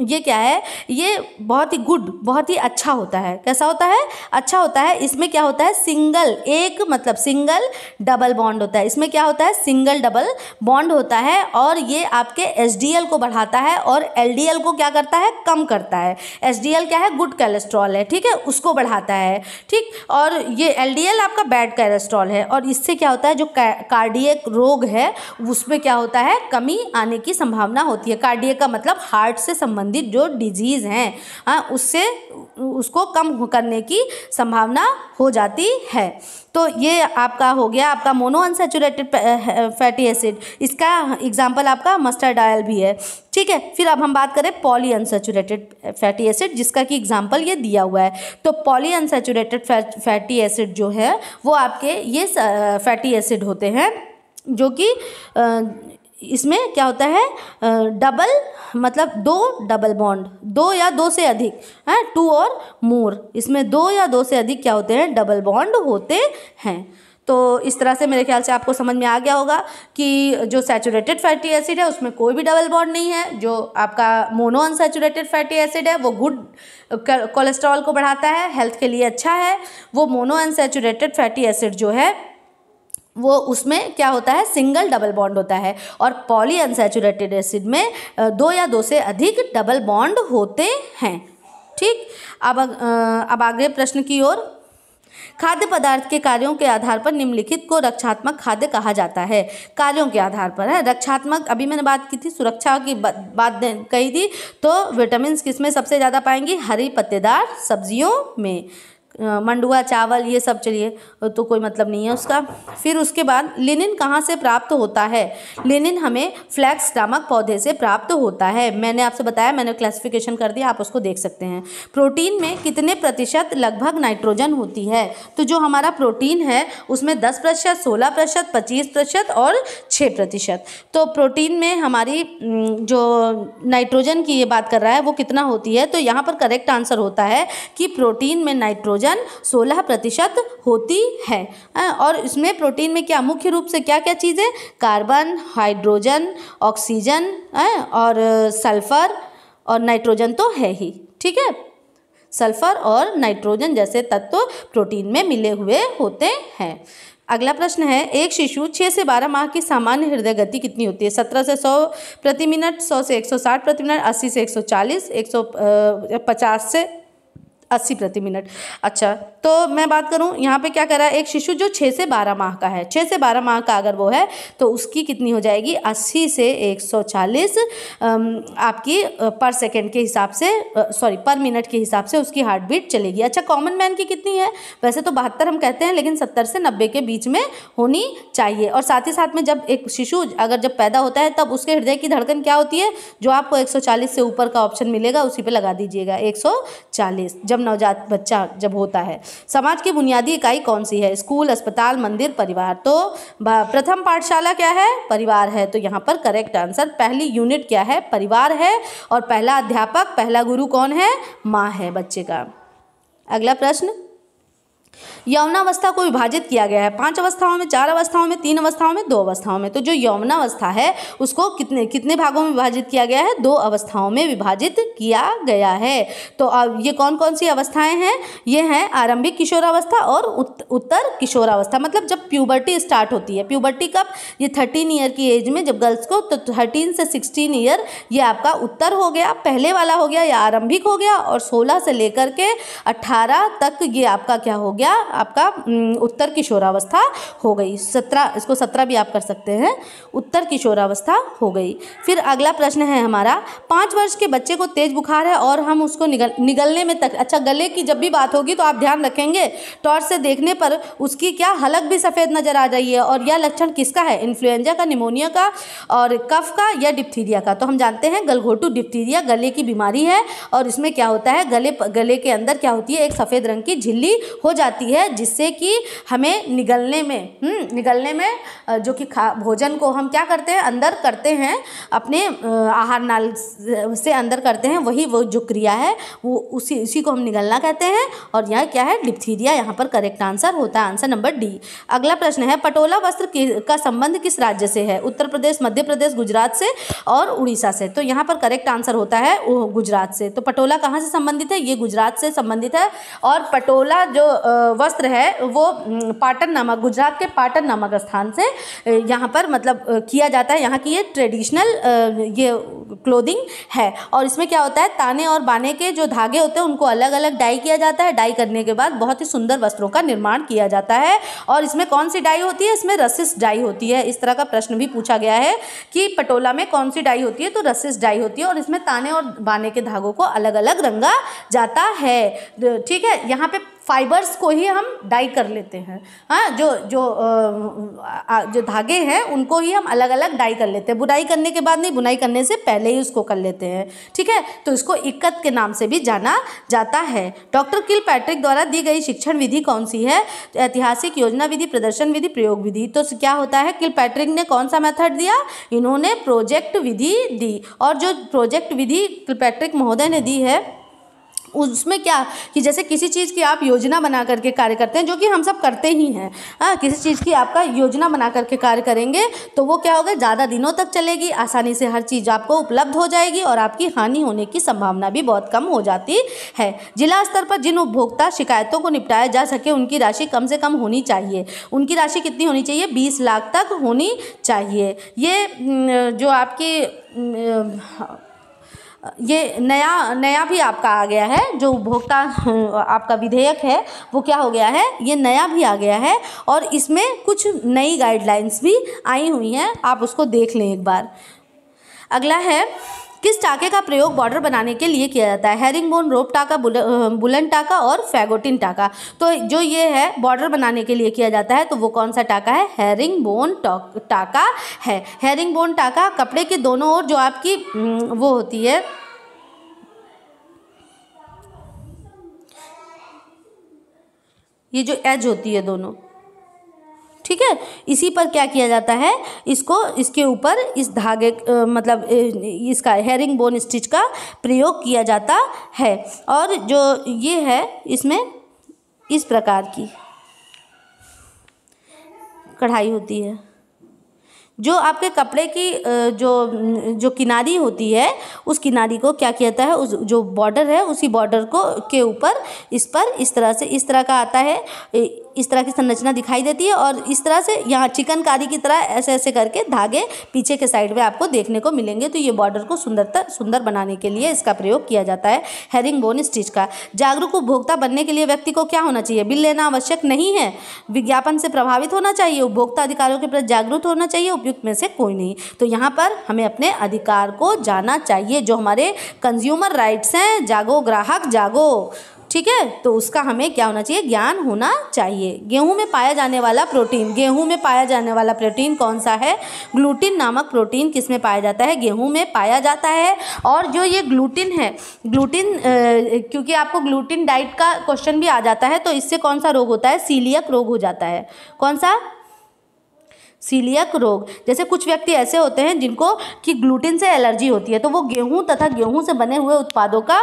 S1: ये क्या है ये बहुत ही गुड बहुत ही अच्छा होता है कैसा होता है अच्छा होता है इसमें क्या होता है सिंगल एक मतलब सिंगल डबल बॉन्ड होता है इसमें क्या होता है सिंगल डबल बॉन्ड होता है और ये आपके एस को बढ़ाता है और एल को क्या करता है कम करता है एस क्या है गुड कैलेस्ट्रॉल है ठीक है उसको बढ़ाता है ठीक और ये एल आपका बैड कैलेस्ट्रॉल है और इससे क्या होता है जो कार्डियक रोग है उसमें क्या होता है कमी आने की संभावना होती है कार्डियक का मतलब हार्ट से संबंधित जो डिजीज़ हैं हाँ, उससे उसको कम करने की संभावना हो जाती है तो ये आपका हो गया आपका मोनो अनसेचुरेटेड फैटी एसिड इसका एग्जाम्पल आपका मस्टर्ड ऑयल भी है ठीक है फिर अब हम बात करें पॉली अनसेचुरेटेड फैटी एसिड जिसका कि एग्जाम्पल ये दिया हुआ है तो पॉली अनसेचुरेटेड फैटी एसिड जो है वो आपके ये फैटी एसिड होते हैं जो कि इसमें क्या होता है डबल मतलब दो डबल बॉन्ड दो या दो से अधिक है टू और मोर इसमें दो या दो से अधिक क्या होते हैं डबल बॉन्ड होते हैं तो इस तरह से मेरे ख्याल से आपको समझ में आ गया होगा कि जो सैचुरेटेड फैटी एसिड है उसमें कोई भी डबल बॉन्ड नहीं है जो आपका मोनो अनसेचुरेटेड फैटी एसिड है वो गुड कोलेस्ट्रॉल को बढ़ाता है हेल्थ के लिए अच्छा है वो मोनो अनसेचुरेटेड फैटी एसिड जो है वो उसमें क्या होता है सिंगल डबल बॉन्ड होता है और पॉली अनसेचुरेटेड एसिड में दो या दो से अधिक डबल बॉन्ड होते हैं ठीक अब अब आगे प्रश्न की ओर खाद्य पदार्थ के कार्यों के आधार पर निम्नलिखित को रक्षात्मक खाद्य कहा जाता है कार्यों के आधार पर है रक्षात्मक अभी मैंने बात की थी सुरक्षा की बात कही थी तो विटामिन किसमें सबसे ज़्यादा पाएंगी हरी पत्तेदार सब्जियों में मंडुआ चावल ये सब चलिए तो कोई मतलब नहीं है उसका फिर उसके बाद लिनिन कहाँ से प्राप्त होता है लिनिन हमें फ्लैक्स नामक पौधे से प्राप्त होता है मैंने आपसे बताया मैंने क्लासिफिकेशन कर दिया आप उसको देख सकते हैं प्रोटीन में कितने प्रतिशत लगभग नाइट्रोजन होती है तो जो हमारा प्रोटीन है उसमें दस प्रतिशत सोलह प्रतिशत पच्चीस प्रतिशत और छः प्रतिशत तो प्रोटीन में हमारी जो नाइट्रोजन की ये बात कर रहा है वो कितना होती है तो यहाँ पर करेक्ट आंसर होता है कि प्रोटीन में नाइट्रोजन भोजन 16 प्रतिशत होती है और इसमें प्रोटीन में क्या मुख्य रूप से क्या क्या चीज़ें कार्बन हाइड्रोजन ऑक्सीजन और सल्फर और नाइट्रोजन तो है ही ठीक है सल्फर और नाइट्रोजन जैसे तत्व तो प्रोटीन में मिले हुए होते हैं अगला प्रश्न है एक शिशु छः से बारह माह की सामान्य हृदय गति कितनी होती है सत्रह से सौ प्रति मिनट सौ से एक सौ साठ प्रति मिनट अस्सी से एक सौ चालीस एक सौ पचास से अस्सी प्रति मिनट अच्छा तो मैं बात करूँ यहाँ पे क्या करा एक शिशु जो छः से बारह माह का है छः से बारह माह का अगर वो है तो उसकी कितनी हो जाएगी अस्सी से एक सौ चालीस आपकी पर सेकेंड के हिसाब से सॉरी पर मिनट के हिसाब से उसकी हार्ट बीट चलेगी अच्छा कॉमन मैन की कितनी है वैसे तो बहत्तर हम कहते हैं लेकिन सत्तर से नब्बे के बीच में होनी चाहिए और साथ ही साथ में जब एक शिशु अगर जब पैदा होता है तब उसके हृदय की धड़कन क्या होती है जो आपको एक से ऊपर का ऑप्शन मिलेगा उसी पर लगा दीजिएगा एक जब एवं नवजात बच्चा जब होता है समाज की बुनियादी इकाई कौन सी है स्कूल अस्पताल मंदिर परिवार तो प्रथम पाठशाला क्या है परिवार है तो यहाँ पर करेक्ट आंसर पहली यूनिट क्या है परिवार है और पहला अध्यापक पहला गुरु कौन है माँ है बच्चे का अगला प्रश्न यौनावस्था को विभाजित किया गया है पांच अवस्थाओं में चार अवस्थाओं में तीन अवस्थाओं में दो अवस्थाओं में तो जो यौनावस्था है उसको कितने कितने भागों में विभाजित किया गया है दो अवस्थाओं में विभाजित किया गया है तो अब ये कौन कौन सी अवस्थाएं हैं ये हैं आरंभिक किशोरावस्था और उत, उत्तर किशोरावस्था मतलब जब प्यूबर्टी स्टार्ट होती है प्यूबर्टी कब ये थर्टीन ईयर की एज में जब गर्ल्स को तो थर्टीन से सिक्सटीन ईयर ये आपका उत्तर हो गया पहले वाला हो गया या आरंभिक हो गया और सोलह से लेकर के अट्ठारह तक ये आपका क्या हो गया गया आपका उत्तर किशोरावस्था हो गई सत्रह इसको सत्रह भी आप कर सकते हैं उत्तर किशोरावस्था हो गई फिर अगला प्रश्न है हमारा पाँच वर्ष के बच्चे को तेज बुखार है और हम उसको निगल निगलने में तक अच्छा गले की जब भी बात होगी तो आप ध्यान रखेंगे टॉर्च से देखने पर उसकी क्या हलक भी सफ़ेद नज़र आ जाइए और यह लक्षण किसका है इन्फ्लुएंजा का निमोनिया का और कफ का या डिप्थीरिया का तो हम जानते हैं गलघोटू डिप्थीरिया गले की बीमारी है और इसमें क्या होता है गले गले के अंदर क्या होती है एक सफ़ेद रंग की झिल्ली हो जाती जाती है जिससे कि हमें निगलने में हम्म, निगलने में जो कि भोजन को हम क्या करते हैं अंदर करते हैं अपने आहार नाल से अंदर करते हैं वही वो जो क्रिया है वो उसी उसी को हम निगलना कहते हैं और यह क्या है डिप्थीरिया यहाँ पर करेक्ट आंसर होता है आंसर नंबर डी अगला प्रश्न है पटोला वस्त्र का संबंध किस राज्य से है उत्तर प्रदेश मध्य प्रदेश गुजरात से और उड़ीसा से तो यहाँ पर करेक्ट आंसर होता है गुजरात से तो पटोला कहाँ से संबंधित है ये गुजरात से संबंधित है और पटोला जो वस्त्र है वो पाटन नामक गुजरात के पाटन नामक स्थान से यहाँ पर मतलब किया जाता है यहाँ की ये ट्रेडिशनल ये क्लोदिंग है और इसमें क्या होता है ताने और बाने के जो धागे होते हैं उनको अलग अलग डाई किया जाता है डाई करने के बाद बहुत ही सुंदर वस्त्रों का निर्माण किया जाता है और इसमें कौन सी डाई होती है इसमें रसिस डाई होती है इस तरह का प्रश्न भी पूछा गया है कि पटोला में कौन सी डाई होती है तो रसिस डाई होती है और इसमें ताने और बाने के धागों को अलग अलग रंगा जाता है ठीक है यहाँ पे फाइबर्स को ही हम डाई कर लेते हैं हाँ जो जो आ, जो धागे हैं उनको ही हम अलग अलग डाई कर लेते हैं बुनाई करने के बाद नहीं बुनाई करने से पहले ही उसको कर लेते हैं ठीक है तो इसको इक्कत के नाम से भी जाना जाता है डॉक्टर किल पैट्रिक द्वारा दी गई शिक्षण विधि कौन सी है तो ऐतिहासिक योजना विधि प्रदर्शन विधि प्रयोग विधि तो क्या होता है किल पैट्रिक ने कौन सा मेथड दिया इन्होंने प्रोजेक्ट विधि दी और जो प्रोजेक्ट विधि किल पैट्रिक महोदय ने दी है उसमें क्या कि जैसे किसी चीज़ की आप योजना बना करके कार्य करते हैं जो कि हम सब करते ही हैं हाँ किसी चीज़ की आपका योजना बना करके कार्य करेंगे तो वो क्या होगा ज़्यादा दिनों तक चलेगी आसानी से हर चीज़ आपको उपलब्ध हो जाएगी और आपकी हानि होने की संभावना भी बहुत कम हो जाती है जिला स्तर पर जिन उपभोक्ता शिकायतों को निपटाया जा सके उनकी राशि कम से कम होनी चाहिए उनकी राशि कितनी होनी चाहिए बीस लाख तक होनी चाहिए ये जो आपकी ये नया नया भी आपका आ गया है जो उपभोक्ता आपका विधेयक है वो क्या हो गया है ये नया भी आ गया है और इसमें कुछ नई गाइडलाइंस भी आई हुई हैं आप उसको देख लें एक बार अगला है किस टाके का प्रयोग बॉर्डर बनाने के लिए किया जाता है हेरिंग बोन रोप टाका बुलन टाका और फैगोटिन टाका तो जो ये है बॉर्डर बनाने के लिए किया जाता है तो वो कौन सा टाका है हेरिंग बोन टाका है हेरिंग बोन टाका कपड़े के दोनों ओर जो आपकी वो होती है ये जो एज होती है दोनों ठीक है इसी पर क्या किया जाता है इसको इसके ऊपर इस धागे मतलब इसका हेरिंग बोन स्टिच का प्रयोग किया जाता है और जो ये है इसमें इस प्रकार की कढ़ाई होती है जो आपके कपड़े की जो जो किनारी होती है उस किनारी को क्या किया जाता है उस जो बॉर्डर है उसी बॉर्डर को के ऊपर इस पर इस तरह से इस तरह का आता है इस तरह की संरचना दिखाई देती है और इस तरह से यहाँ चिकनकारी की तरह ऐसे ऐसे करके धागे पीछे के साइड में आपको देखने को मिलेंगे तो ये बॉर्डर को सुंदरता सुंदर बनाने के लिए इसका प्रयोग किया जाता है हेरिंग बोन स्टिच का जागरूक उपभोक्ता बनने के लिए व्यक्ति को क्या होना चाहिए बिल लेना आवश्यक नहीं है विज्ञापन से प्रभावित होना चाहिए उपभोक्ता अधिकारों के प्रति जागरूक होना चाहिए उपयुक्त में से कोई नहीं तो यहाँ पर हमें अपने अधिकार को जाना चाहिए जो हमारे कंज्यूमर राइट्स हैं जागो ग्राहक जागो ठीक है तो उसका हमें क्या होना चाहिए ज्ञान होना चाहिए गेहूं में पाया जाने वाला प्रोटीन गेहूं में पाया जाने वाला प्रोटीन कौन सा है ग्लूटिन नामक प्रोटीन किस में पाया जाता है गेहूं में पाया जाता है और जो ये ग्लूटिन है ग्लूटिन क्योंकि आपको ग्लूटिन डाइट का क्वेश्चन भी आ जाता है तो इससे कौन सा रोग होता है सीलियक रोग हो जाता है कौन सा सीलियक रोग जैसे कुछ व्यक्ति ऐसे होते हैं जिनको कि ग्लूटिन से एलर्जी होती है तो वो गेहूं तथा गेहूं से बने हुए उत्पादों का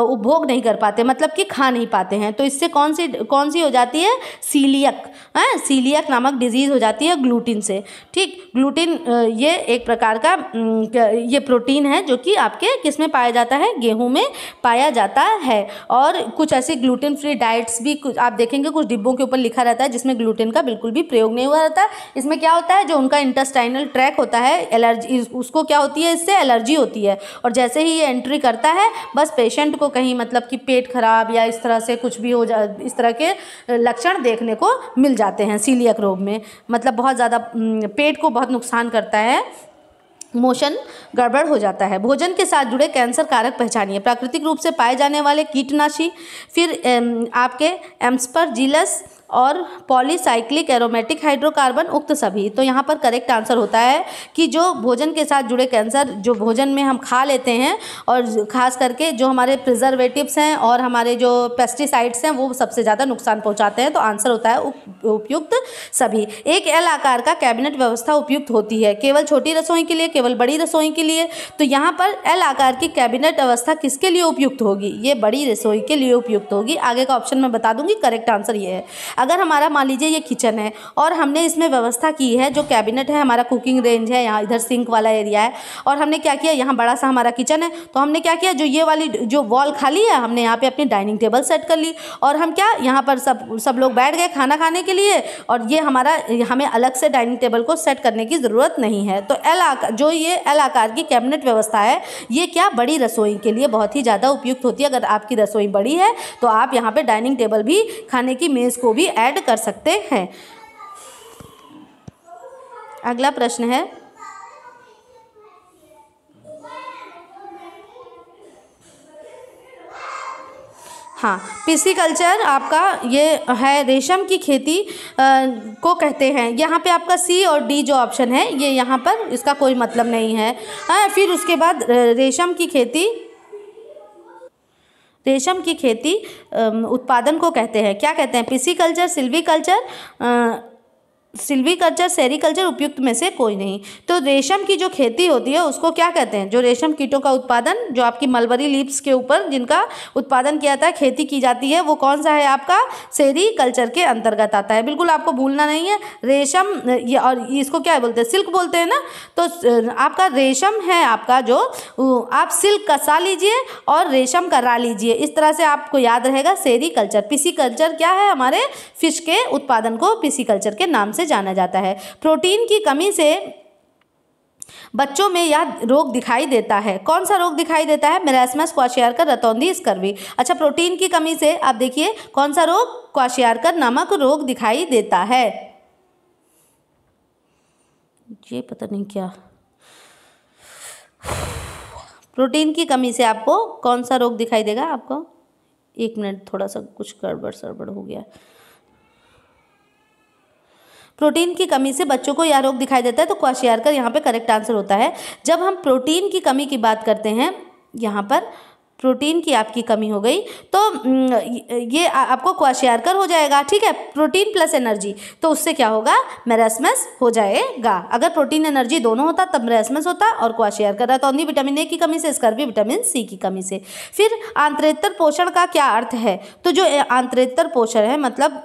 S1: उपभोग नहीं कर पाते मतलब कि खा नहीं पाते हैं तो इससे कौन सी कौन सी हो जाती है सीलियक है सीलियक नामक डिजीज़ हो जाती है ग्लूटिन से ठीक ग्लूटिन ये एक प्रकार का ये प्रोटीन है जो कि आपके किस में पाया जाता है गेहूँ में पाया जाता है और कुछ ऐसे ग्लूटिन फ्री डाइट्स भी आप देखेंगे कुछ डिब्बों के ऊपर लिखा रहता है जिसमें ग्लूटिन का बिल्कुल भी प्रयोग नहीं हुआ रहता इसमें क्या क्या होता है जो उनका इंटस्टाइनल ट्रैक होता है एलर्जी उसको क्या होती है इससे एलर्जी होती है और जैसे ही ये एंट्री करता है बस पेशेंट को कहीं मतलब कि पेट खराब या इस तरह से कुछ भी हो जा इस तरह के लक्षण देखने को मिल जाते हैं सीलियक रोग में मतलब बहुत ज़्यादा पेट को बहुत नुकसान करता है मोशन गड़बड़ हो जाता है भोजन के साथ जुड़े कैंसर कारक पहचानिए प्राकृतिक रूप से पाए जाने वाले कीटनाशी फिर आपके एम्सपर जीलस और पॉलीसाइक्लिक एरोमेटिक हाइड्रोकार्बन उक्त सभी तो यहाँ पर करेक्ट आंसर होता है कि जो भोजन के साथ जुड़े कैंसर जो भोजन में हम खा लेते हैं और ख़ास करके जो हमारे प्रिजर्वेटिव्स हैं और हमारे जो पेस्टिसाइड्स हैं वो सबसे ज़्यादा नुकसान पहुँचाते हैं तो आंसर होता है उपयुक्त सभी एक एल आकार का कैबिनेट व्यवस्था उपयुक्त होती है केवल छोटी रसोई के लिए केवल बड़ी रसोई के लिए तो यहाँ पर एल आकार की कैबिनेट व्यवस्था किसके लिए उपयुक्त होगी ये बड़ी रसोई के लिए उपयुक्त होगी आगे का ऑप्शन मैं बता दूंगी करेक्ट आंसर ये है अगर हमारा मान लीजिए ये किचन है और हमने इसमें व्यवस्था की है जो कैबिनेट है हमारा कुकिंग रेंज है यहाँ इधर सिंक वाला एरिया है और हमने क्या किया यहाँ बड़ा सा हमारा किचन है तो हमने क्या किया जो ये वाली जो वॉल खाली है हमने यहाँ पर अपनी डाइनिंग टेबल सेट कर ली और हम क्या यहाँ पर सब सब लोग बैठ गए खाना खाने के लिए और ये हमारा हमें अलग से डाइनिंग टेबल को सेट करने की ज़रूरत नहीं है तो एल जो ये एल आकार की कैबिनेट व्यवस्था है ये क्या बड़ी रसोई के लिए बहुत ही ज़्यादा उपयुक्त होती है अगर आपकी रसोई बड़ी है तो आप यहाँ पर डाइनिंग टेबल भी खाने की मेज़ को भी ऐड कर सकते हैं अगला प्रश्न है हाँ कल्चर आपका ये है रेशम की खेती आ, को कहते हैं यहाँ पे आपका सी और डी जो ऑप्शन है ये यहाँ पर इसका कोई मतलब नहीं है आ, फिर उसके बाद रेशम की खेती रेशम की खेती उत्पादन को कहते हैं क्या कहते हैं pisciculture silviculture silviculture sericulture उपयुक्त में से कोई नहीं तो रेशम की जो खेती होती है उसको क्या कहते हैं जो रेशम कीटों का उत्पादन जो आपकी मलबरी लीप्स के ऊपर जिनका उत्पादन किया जाता है खेती की जाती है वो कौन सा है आपका सेरीकल्चर के अंतर्गत आता है बिल्कुल आपको भूलना नहीं है रेशम ये और इसको क्या बोलते हैं सिल्क बोलते हैं ना तो आपका रेशम है आपका जो आप सिल्क कसा लीजिए और रेशम करा लीजिए इस तरह से आपको याद रहेगा सेरीकल्चर पिसी कल्चर क्या है हमारे फिश के उत्पादन को पिसी कल्चर के नाम से से जाना जाता है प्रोटीन की कमी से बच्चों में यह रोग दिखाई देता है कौन सा रोग दिखाई देता है मेरासमस क्वाशियार का रतौंदी स्कर्वी अच्छा प्रोटीन की कमी से आप देखिए कौन सा रोग क्वाशियार का नामक रोग दिखाई देता है ये पता नहीं क्या प्रोटीन की कमी से आपको कौन सा रोग दिखाई देगा आपको एक मिनट थोड़ा सा कुछ गड़बड़ सड़बड़ हो गया है प्रोटीन की कमी से बच्चों को यह रोग दिखाई देता है तो क्वाशियार का यहाँ पर करेक्ट आंसर होता है जब हम प्रोटीन की कमी की बात करते हैं यहाँ पर प्रोटीन की आपकी कमी हो गई तो ये आपको क्वाशियारकर हो जाएगा ठीक है प्रोटीन प्लस एनर्जी तो उससे क्या होगा मेरेसमस हो जाएगा अगर प्रोटीन एनर्जी दोनों होता तब मेरेसमस होता और क्वाशियारकर तो अन्य विटामिन ए की कमी से स्कर्वी विटामिन सी की कमी से फिर आंतरेतर पोषण का क्या अर्थ है तो जो आंतरेतर पोषण है मतलब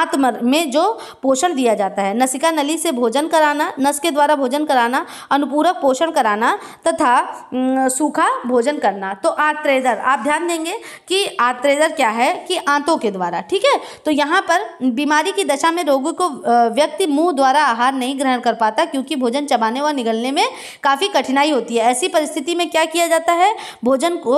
S1: आंत में जो पोषण दिया जाता है नसिका नली से भोजन कराना नस के द्वारा भोजन कराना अनुपूरक पोषण कराना तथा सूखा भोजन करना तो आत्रेजर आप ध्यान देंगे कि आत्रेजर क्या है कि आंतों के द्वारा ठीक है तो यहाँ पर बीमारी की दशा में रोगी को व्यक्ति मुंह द्वारा आहार नहीं ग्रहण कर पाता क्योंकि भोजन चबाने व निगलने में काफ़ी कठिनाई होती है ऐसी परिस्थिति में क्या किया जाता है भोजन को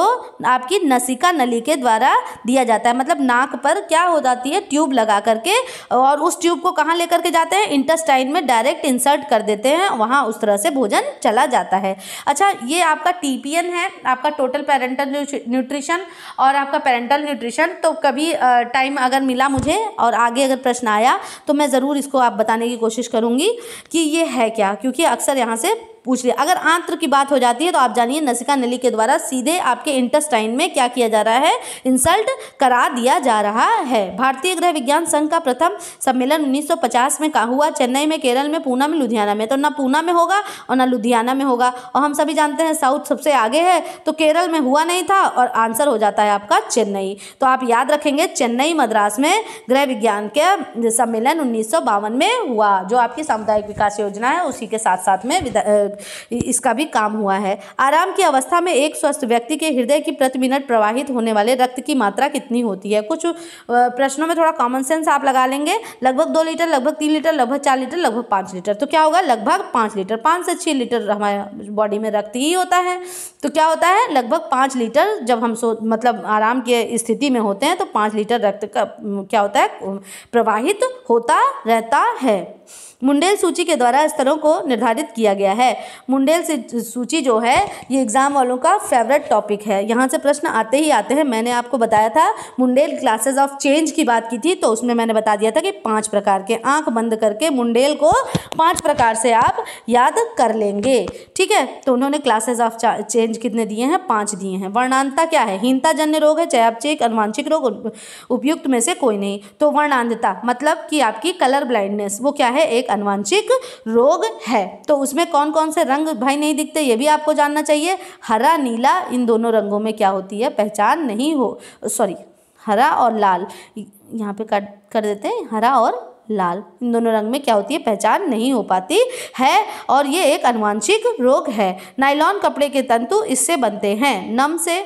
S1: आपकी नसिका नली के द्वारा दिया जाता है मतलब नाक पर क्या हो जाती है ट्यूब लगा करके और उस ट्यूब को कहाँ लेकर के जाते हैं इंटस्टाइन में डायरेक्ट इंसर्ट कर देते हैं वहाँ उस तरह से भोजन चला जाता है अच्छा ये आपका टीपीएन है आपका टोटल पेरेंटल मदर न्यूट्रिशन और आपका पेरेंटल न्यूट्रिशन तो कभी टाइम अगर मिला मुझे और आगे अगर प्रश्न आया तो मैं ज़रूर इसको आप बताने की कोशिश करूँगी कि ये है क्या क्योंकि अक्सर यहाँ से पूछ लिया अगर आंत्र की बात हो जाती है तो आप जानिए नसिका नली के द्वारा सीधे आपके इंटेस्टाइन में क्या किया जा रहा है इंसल्ट करा दिया जा रहा है भारतीय गृह विज्ञान संघ का प्रथम सम्मेलन 1950 में कहा हुआ चेन्नई में केरल में पूना में लुधियाना में तो ना पूना में होगा और ना लुधियाना में होगा और हम सभी जानते हैं साउथ सबसे आगे है तो केरल में हुआ नहीं था और आंसर हो जाता है आपका चेन्नई तो आप याद रखेंगे चेन्नई मद्रास में गृह विज्ञान के सम्मेलन उन्नीस में हुआ जो आपकी सामुदायिक विकास योजना है उसी के साथ साथ में इसका भी काम हुआ है आराम की अवस्था में एक स्वस्थ व्यक्ति के हृदय की प्रति मिनट प्रवाहित होने वाले रक्त की मात्रा कितनी होती है कुछ प्रश्नों में थोड़ा कॉमन सेंस आप लगा लेंगे लगभग दो लीटर लगभग तीन लीटर लगभग चार लीटर लगभग पाँच लीटर तो क्या होगा लगभग पाँच लीटर पाँच से छः लीटर हमारे बॉडी में रक्त ही होता है तो क्या होता है लगभग पाँच लीटर जब हम सो मतलब आराम की स्थिति में होते हैं तो पाँच लीटर रक्त का क्या होता है प्रवाहित होता रहता है मुंडेल सूची के द्वारा स्तरों को निर्धारित किया गया है मुंडेल सूची जो है ये एग्ज़ाम वालों का फेवरेट टॉपिक है यहाँ से प्रश्न आते ही आते हैं मैंने आपको बताया था मुंडेल क्लासेस ऑफ चेंज की बात की थी तो उसमें मैंने बता दिया था कि पांच प्रकार के आंख बंद करके मुंडेल को पांच प्रकार से आप याद कर लेंगे ठीक है तो उन्होंने क्लासेज ऑफ चेंज कितने दिए हैं पाँच दिए हैं वर्णांता क्या है हीनताजन्य रोग है चयापचिक अनुवांशिक रोग उपयुक्त में से कोई नहीं तो वर्णांधता मतलब कि कि आपकी कलर ब्लाइंडनेस वो क्या है एक अनुवांशिक रोग है तो उसमें कौन कौन से रंग भाई नहीं दिखते ये भी आपको जानना चाहिए हरा नीला इन दोनों रंगों में क्या होती है पहचान नहीं हो सॉरी हरा और लाल यहाँ पे कर कर देते हैं हरा और लाल इन दोनों रंग में क्या होती है पहचान नहीं हो पाती है और ये एक अनुवांशिक रोग है नाइलॉन कपड़े के तंतु इससे बनते हैं नम से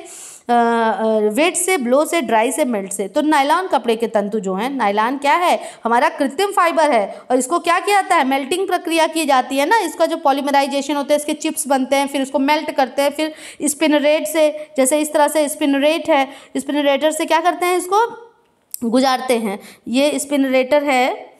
S1: वेट से ब्लो से ड्राई से मेल्ट से तो नायलॉन कपड़े के तंतु जो हैं नायलॉन क्या है हमारा कृत्रिम फाइबर है और इसको क्या किया जाता है मेल्टिंग प्रक्रिया की जाती है ना इसका जो पॉलीमराइजेशन होता है इसके चिप्स बनते हैं फिर उसको मेल्ट करते हैं फिर स्पिनरेट से जैसे इस तरह से स्पिनरेट है स्पिनरेटर से क्या करते हैं इसको गुजारते हैं ये स्पिनरेटर है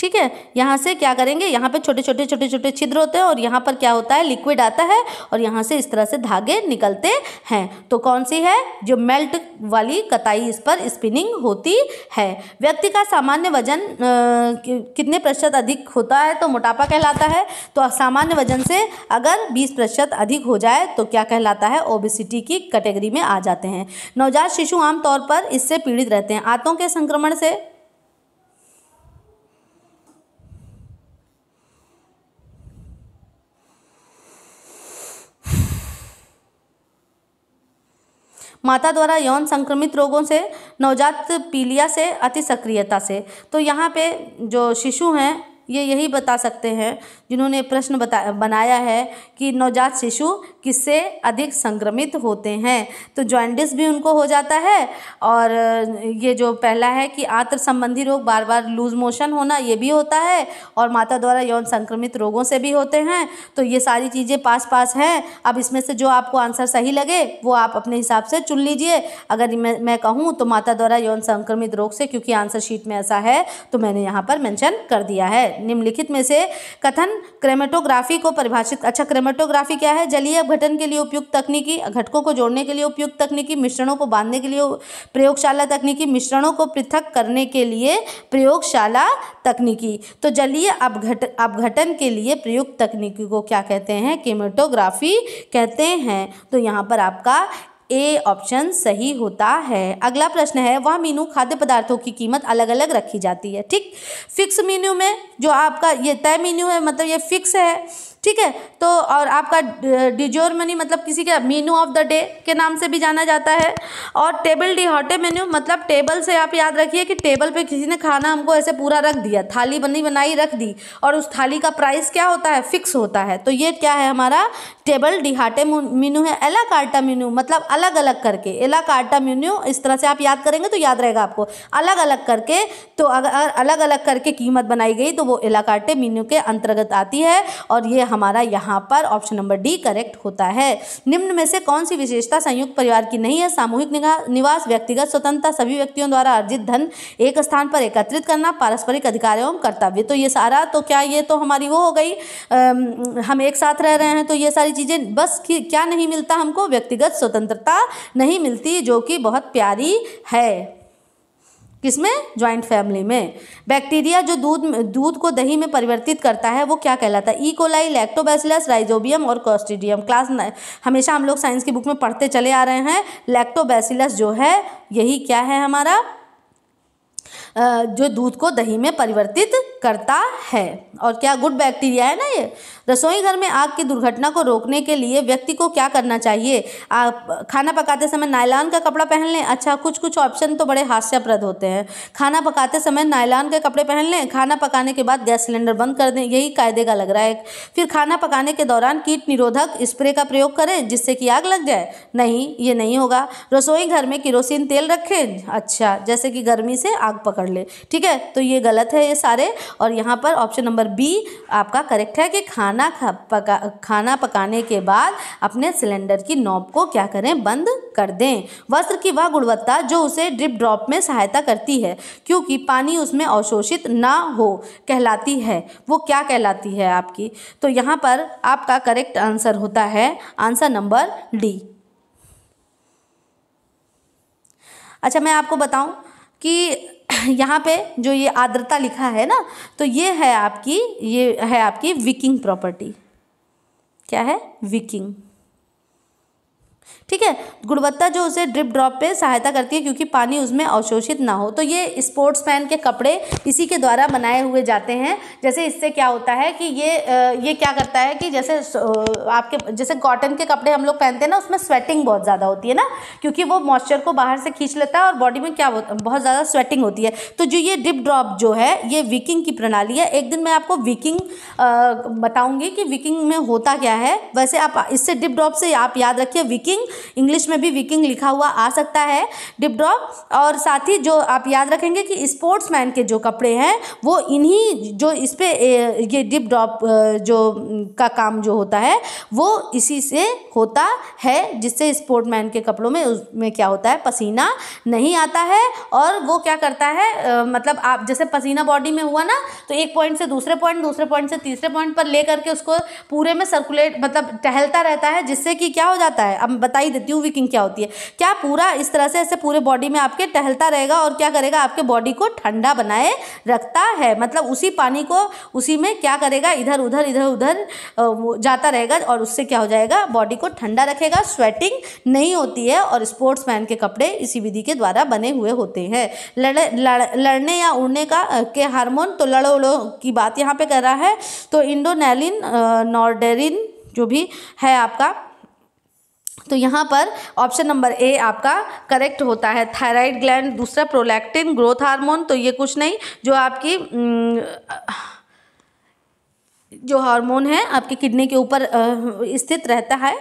S1: ठीक है यहाँ से क्या करेंगे यहाँ पे छोटे छोटे छोटे छोटे छिद्र होते हैं और यहाँ पर क्या होता है लिक्विड आता है और यहाँ से इस तरह से धागे निकलते हैं तो कौन सी है जो मेल्ट वाली कताई इस पर स्पिनिंग होती है व्यक्ति का सामान्य वजन कितने प्रतिशत अधिक होता है तो मोटापा कहलाता है तो सामान्य वजन से अगर बीस प्रतिशत अधिक हो जाए तो क्या कहलाता है ओबिसिटी की कैटेगरी में आ जाते हैं नवजात शिशु आमतौर पर इससे पीड़ित रहते हैं आंतों के संक्रमण से माता द्वारा यौन संक्रमित रोगों से नवजात पीलिया से अति सक्रियता से तो यहाँ पे जो शिशु हैं ये यही बता सकते हैं जिन्होंने प्रश्न बता बनाया है कि नवजात शिशु किससे अधिक संक्रमित होते हैं तो जॉइंडिस भी उनको हो जाता है और ये जो पहला है कि आंत्र संबंधी रोग बार बार लूज मोशन होना ये भी होता है और माता द्वारा यौन संक्रमित रोगों से भी होते हैं तो ये सारी चीज़ें पास पास हैं अब इसमें से जो आपको आंसर सही लगे वो आप अपने हिसाब से चुन लीजिए अगर मैं मैं कहूँ तो माता द्वारा यौन संक्रमित रोग से क्योंकि आंसर शीट में ऐसा है तो मैंने यहाँ पर मैंशन कर दिया है निम्नलिखित में से कथन क्रेमेटोग्राफी को परिभाषित अच्छा क्रेमेटोग्राफी क्या है जलीय अपघटन के लिए उपयुक्त तकनीकी घटकों को जोड़ने के लिए उपयुक्त तकनीकी मिश्रणों को बांधने के लिए प्रयोगशाला तकनीकी मिश्रणों को पृथक करने के लिए प्रयोगशाला तकनीकी तो जलीय अपघट अपघटन के लिए प्रयुक्त तकनीकी को क्या कहते हैं केमेटोग्राफी कहते हैं तो यहाँ पर आपका ए ऑप्शन सही होता है अगला प्रश्न है वह मीनू खाद्य पदार्थों की कीमत अलग अलग रखी जाती है ठीक फिक्स मीनू में जो आपका ये तय मीनू है मतलब ये फिक्स है ठीक है तो और आपका डिजोर मनी मतलब किसी का मीनू ऑफ द डे के नाम से भी जाना जाता है और टेबल हॉटे मेन्यू मतलब टेबल से आप याद रखिए कि टेबल पे किसी ने खाना हमको ऐसे पूरा रख दिया थाली बनी बनाई रख दी और उस थाली का प्राइस क्या होता है फिक्स होता है तो ये क्या है हमारा टेबल डिहाटे मीनू है एला कार्टा मीनू मतलब अलग अलग करके एला कार्टा मीनू इस तरह से आप याद करेंगे तो याद रहेगा आपको अलग अलग करके तो अगर अलग अलग करके कीमत बनाई गई तो वो एला कार्टे मीनू के अंतर्गत आती है और ये हमारा यहाँ पर ऑप्शन नंबर डी करेक्ट होता है निम्न में से कौन सी विशेषता संयुक्त परिवार की नहीं है सामूहिक निवास व्यक्तिगत स्वतंत्रता सभी व्यक्तियों द्वारा अर्जित धन एक स्थान पर एकत्रित करना पारस्परिक अधिकार एवं कर्तव्य तो ये सारा तो क्या ये तो हमारी वो हो गई हम एक साथ रह रहे हैं तो ये सारी चीज़ें बस क्या नहीं मिलता हमको व्यक्तिगत स्वतंत्रता नहीं मिलती जो कि बहुत प्यारी है किसमें ज्वाइंट फैमिली में बैक्टीरिया जो दूध दूध को दही में परिवर्तित करता है वो क्या कहलाता है इकोलाई लैक्टोबैसिलस राइजोबियम और कॉस्टिडियम क्लास हमेशा हम लोग साइंस की बुक में पढ़ते चले आ रहे हैं लैक्टोबैसिलस जो है यही क्या है हमारा जो दूध को दही में परिवर्तित करता है और क्या गुड बैक्टीरिया है ना ये रसोई घर में आग की दुर्घटना को रोकने के लिए व्यक्ति को क्या करना चाहिए आप खाना पकाते समय नायलॉन का कपड़ा पहन लें अच्छा कुछ कुछ ऑप्शन तो बड़े हास्यप्रद होते हैं खाना पकाते समय नायलॉन के कपड़े पहन लें खाना पकाने के बाद गैस सिलेंडर बंद कर दें यही कायदे का लग रहा है फिर खाना पकाने के दौरान कीट निरोधक स्प्रे का प्रयोग करें जिससे कि आग लग जाए नहीं ये नहीं होगा रसोई घर में किरोसिन तेल रखें अच्छा जैसे कि गर्मी से आग पकड़ पकड़ ले ठीक है तो ये गलत है ये सारे और यहाँ पर ऑप्शन नंबर बी आपका करेक्ट है कि खाना खा, पका खाना पकाने के बाद अपने सिलेंडर की नॉब को क्या करें बंद कर दें वस्त्र की वह गुणवत्ता जो उसे ड्रिप ड्रॉप में सहायता करती है क्योंकि पानी उसमें अवशोषित ना हो कहलाती है वो क्या कहलाती है आपकी तो यहाँ पर आपका करेक्ट आंसर होता है आंसर नंबर डी अच्छा मैं आपको बताऊं कि यहाँ पे जो ये आर्द्रता लिखा है ना तो ये है आपकी ये है आपकी विकिंग प्रॉपर्टी क्या है विकिंग ठीक है गुणवत्ता जो उसे ड्रिप ड्रॉप पे सहायता करती है क्योंकि पानी उसमें अवशोषित ना हो तो ये स्पोर्ट्स मैन के कपड़े इसी के द्वारा बनाए हुए जाते हैं जैसे इससे क्या होता है कि ये ये क्या करता है कि जैसे आपके जैसे कॉटन के कपड़े हम लोग पहनते हैं ना उसमें स्वेटिंग बहुत ज़्यादा होती है ना क्योंकि वो मॉइस्चर को बाहर से खींच लेता है और बॉडी में क्या बहुत ज़्यादा स्वेटिंग होती है तो जो ये डिप ड्रॉप जो है ये विकिंग की प्रणाली है एक दिन मैं आपको विकिंग बताऊँगी कि विकिंग में होता क्या है वैसे आप इससे डिप ड्रॉप से आप याद रखिए विकिंग इंग्लिश में भी विकिंग लिखा हुआ आ सकता है डिपड्रॉप और साथ ही जो आप याद रखेंगे कि स्पोर्ट्स के जो कपड़े हैं वो इन्हीं जो इस पर ये डिप ड्रॉप जो का काम जो होता है वो इसी से होता है जिससे स्पोर्टमैन के कपड़ों में उसमें क्या होता है पसीना नहीं आता है और वो क्या करता है मतलब आप जैसे पसीना बॉडी में हुआ ना तो एक पॉइंट से दूसरे पॉइंट दूसरे पॉइंट से तीसरे पॉइंट पर ले करके उसको पूरे में सर्कुलेट मतलब टहलता रहता है जिससे कि क्या हो जाता है अब बताइए दिखाई देती हूँ विकिंग क्या होती है क्या पूरा इस तरह से ऐसे पूरे बॉडी में आपके टहलता रहेगा और क्या करेगा आपके बॉडी को ठंडा बनाए रखता है मतलब उसी पानी को उसी में क्या करेगा इधर उधर इधर उधर जाता रहेगा और उससे क्या हो जाएगा बॉडी को ठंडा रखेगा स्वेटिंग नहीं होती है और स्पोर्ट्स के कपड़े इसी विधि के द्वारा बने हुए होते हैं लड़े लड़, लड़ने या उड़ने का के हार्मोन तो लड़ो उड़ो की बात यहाँ पे कर रहा है तो इंडोनैलिन नॉर्डेरिन जो भी है आपका तो यहाँ पर ऑप्शन नंबर ए आपका करेक्ट होता है थायराइड ग्लैंड दूसरा प्रोलैक्टिन ग्रोथ हार्मोन तो ये कुछ नहीं जो आपकी हम्म, जो हार्मोन है आपके किडनी के ऊपर स्थित रहता है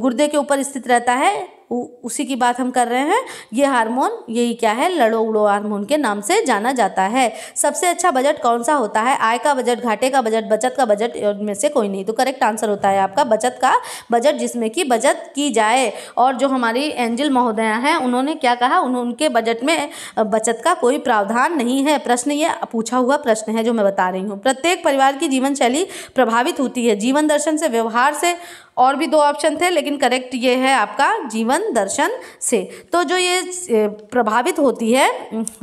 S1: गुर्दे के ऊपर स्थित रहता है उसी की बात हम कर रहे हैं ये हार्मोन यही क्या है लड़ो उड़ो हार्मोन के नाम से जाना जाता है सबसे अच्छा बजट कौन सा होता है आय का बजट घाटे का बजट बचत का बजट में से कोई नहीं तो करेक्ट आंसर होता है आपका बचत का बजट जिसमें कि बचत की जाए और जो हमारी एंजिल महोदया हैं उन्होंने क्या कहा उनके बजट में बचत का कोई प्रावधान नहीं है प्रश्न ये पूछा हुआ प्रश्न है जो मैं बता रही हूँ प्रत्येक परिवार की जीवन शैली प्रभावित होती है जीवन दर्शन से व्यवहार से और भी दो ऑप्शन थे लेकिन करेक्ट ये है आपका जीवन दर्शन से तो जो ये प्रभावित होती है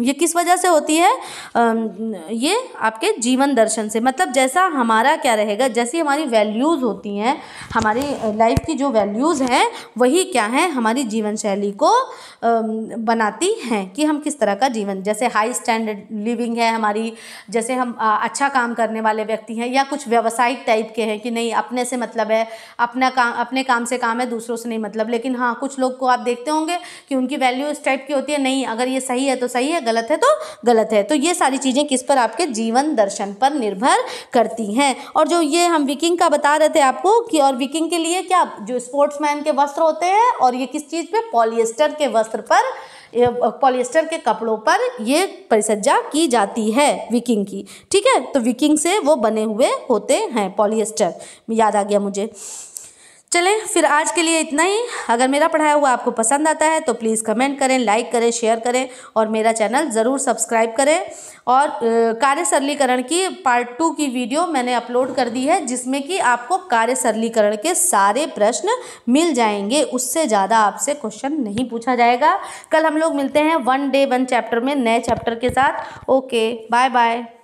S1: ये किस वजह से होती है ये आपके जीवन दर्शन से मतलब जैसा हमारा क्या रहेगा जैसी हमारी वैल्यूज़ होती हैं हमारी लाइफ की जो वैल्यूज़ हैं वही क्या हैं हमारी जीवन शैली को बनाती हैं कि हम किस तरह का जीवन जैसे हाई स्टैंडर्ड लिविंग है हमारी जैसे हम अच्छा काम करने वाले व्यक्ति हैं या कुछ व्यावसायिक टाइप के हैं कि नहीं अपने से मतलब है अपने अपना काम अपने काम से काम है दूसरों से नहीं मतलब लेकिन हाँ कुछ लोग को आप देखते होंगे कि उनकी वैल्यू इस टाइप की होती है नहीं अगर ये सही है तो सही है गलत है तो गलत है तो ये सारी चीज़ें किस पर आपके जीवन दर्शन पर निर्भर करती हैं और जो ये हम विकिंग का बता रहे थे आपको कि और विकिंग के लिए क्या जो स्पोर्ट्स के वस्त्र होते हैं और ये किस चीज़ पर पॉलिएस्टर के वस्त्र पर पॉलिएस्टर के कपड़ों पर ये परिसज्जा की जाती है विकिंग की ठीक है तो विकिंग से वो बने हुए होते हैं पॉलिएस्टर याद आ गया मुझे चलें फिर आज के लिए इतना ही अगर मेरा पढ़ाया हुआ आपको पसंद आता है तो प्लीज़ कमेंट करें लाइक करें शेयर करें और मेरा चैनल ज़रूर सब्सक्राइब करें और कार्य सरलीकरण की पार्ट टू की वीडियो मैंने अपलोड कर दी है जिसमें कि आपको कार्य सरलीकरण के सारे प्रश्न मिल जाएंगे उससे ज़्यादा आपसे क्वेश्चन नहीं पूछा जाएगा कल हम लोग मिलते हैं वन डे वन चैप्टर में नए चैप्टर के साथ ओके बाय बाय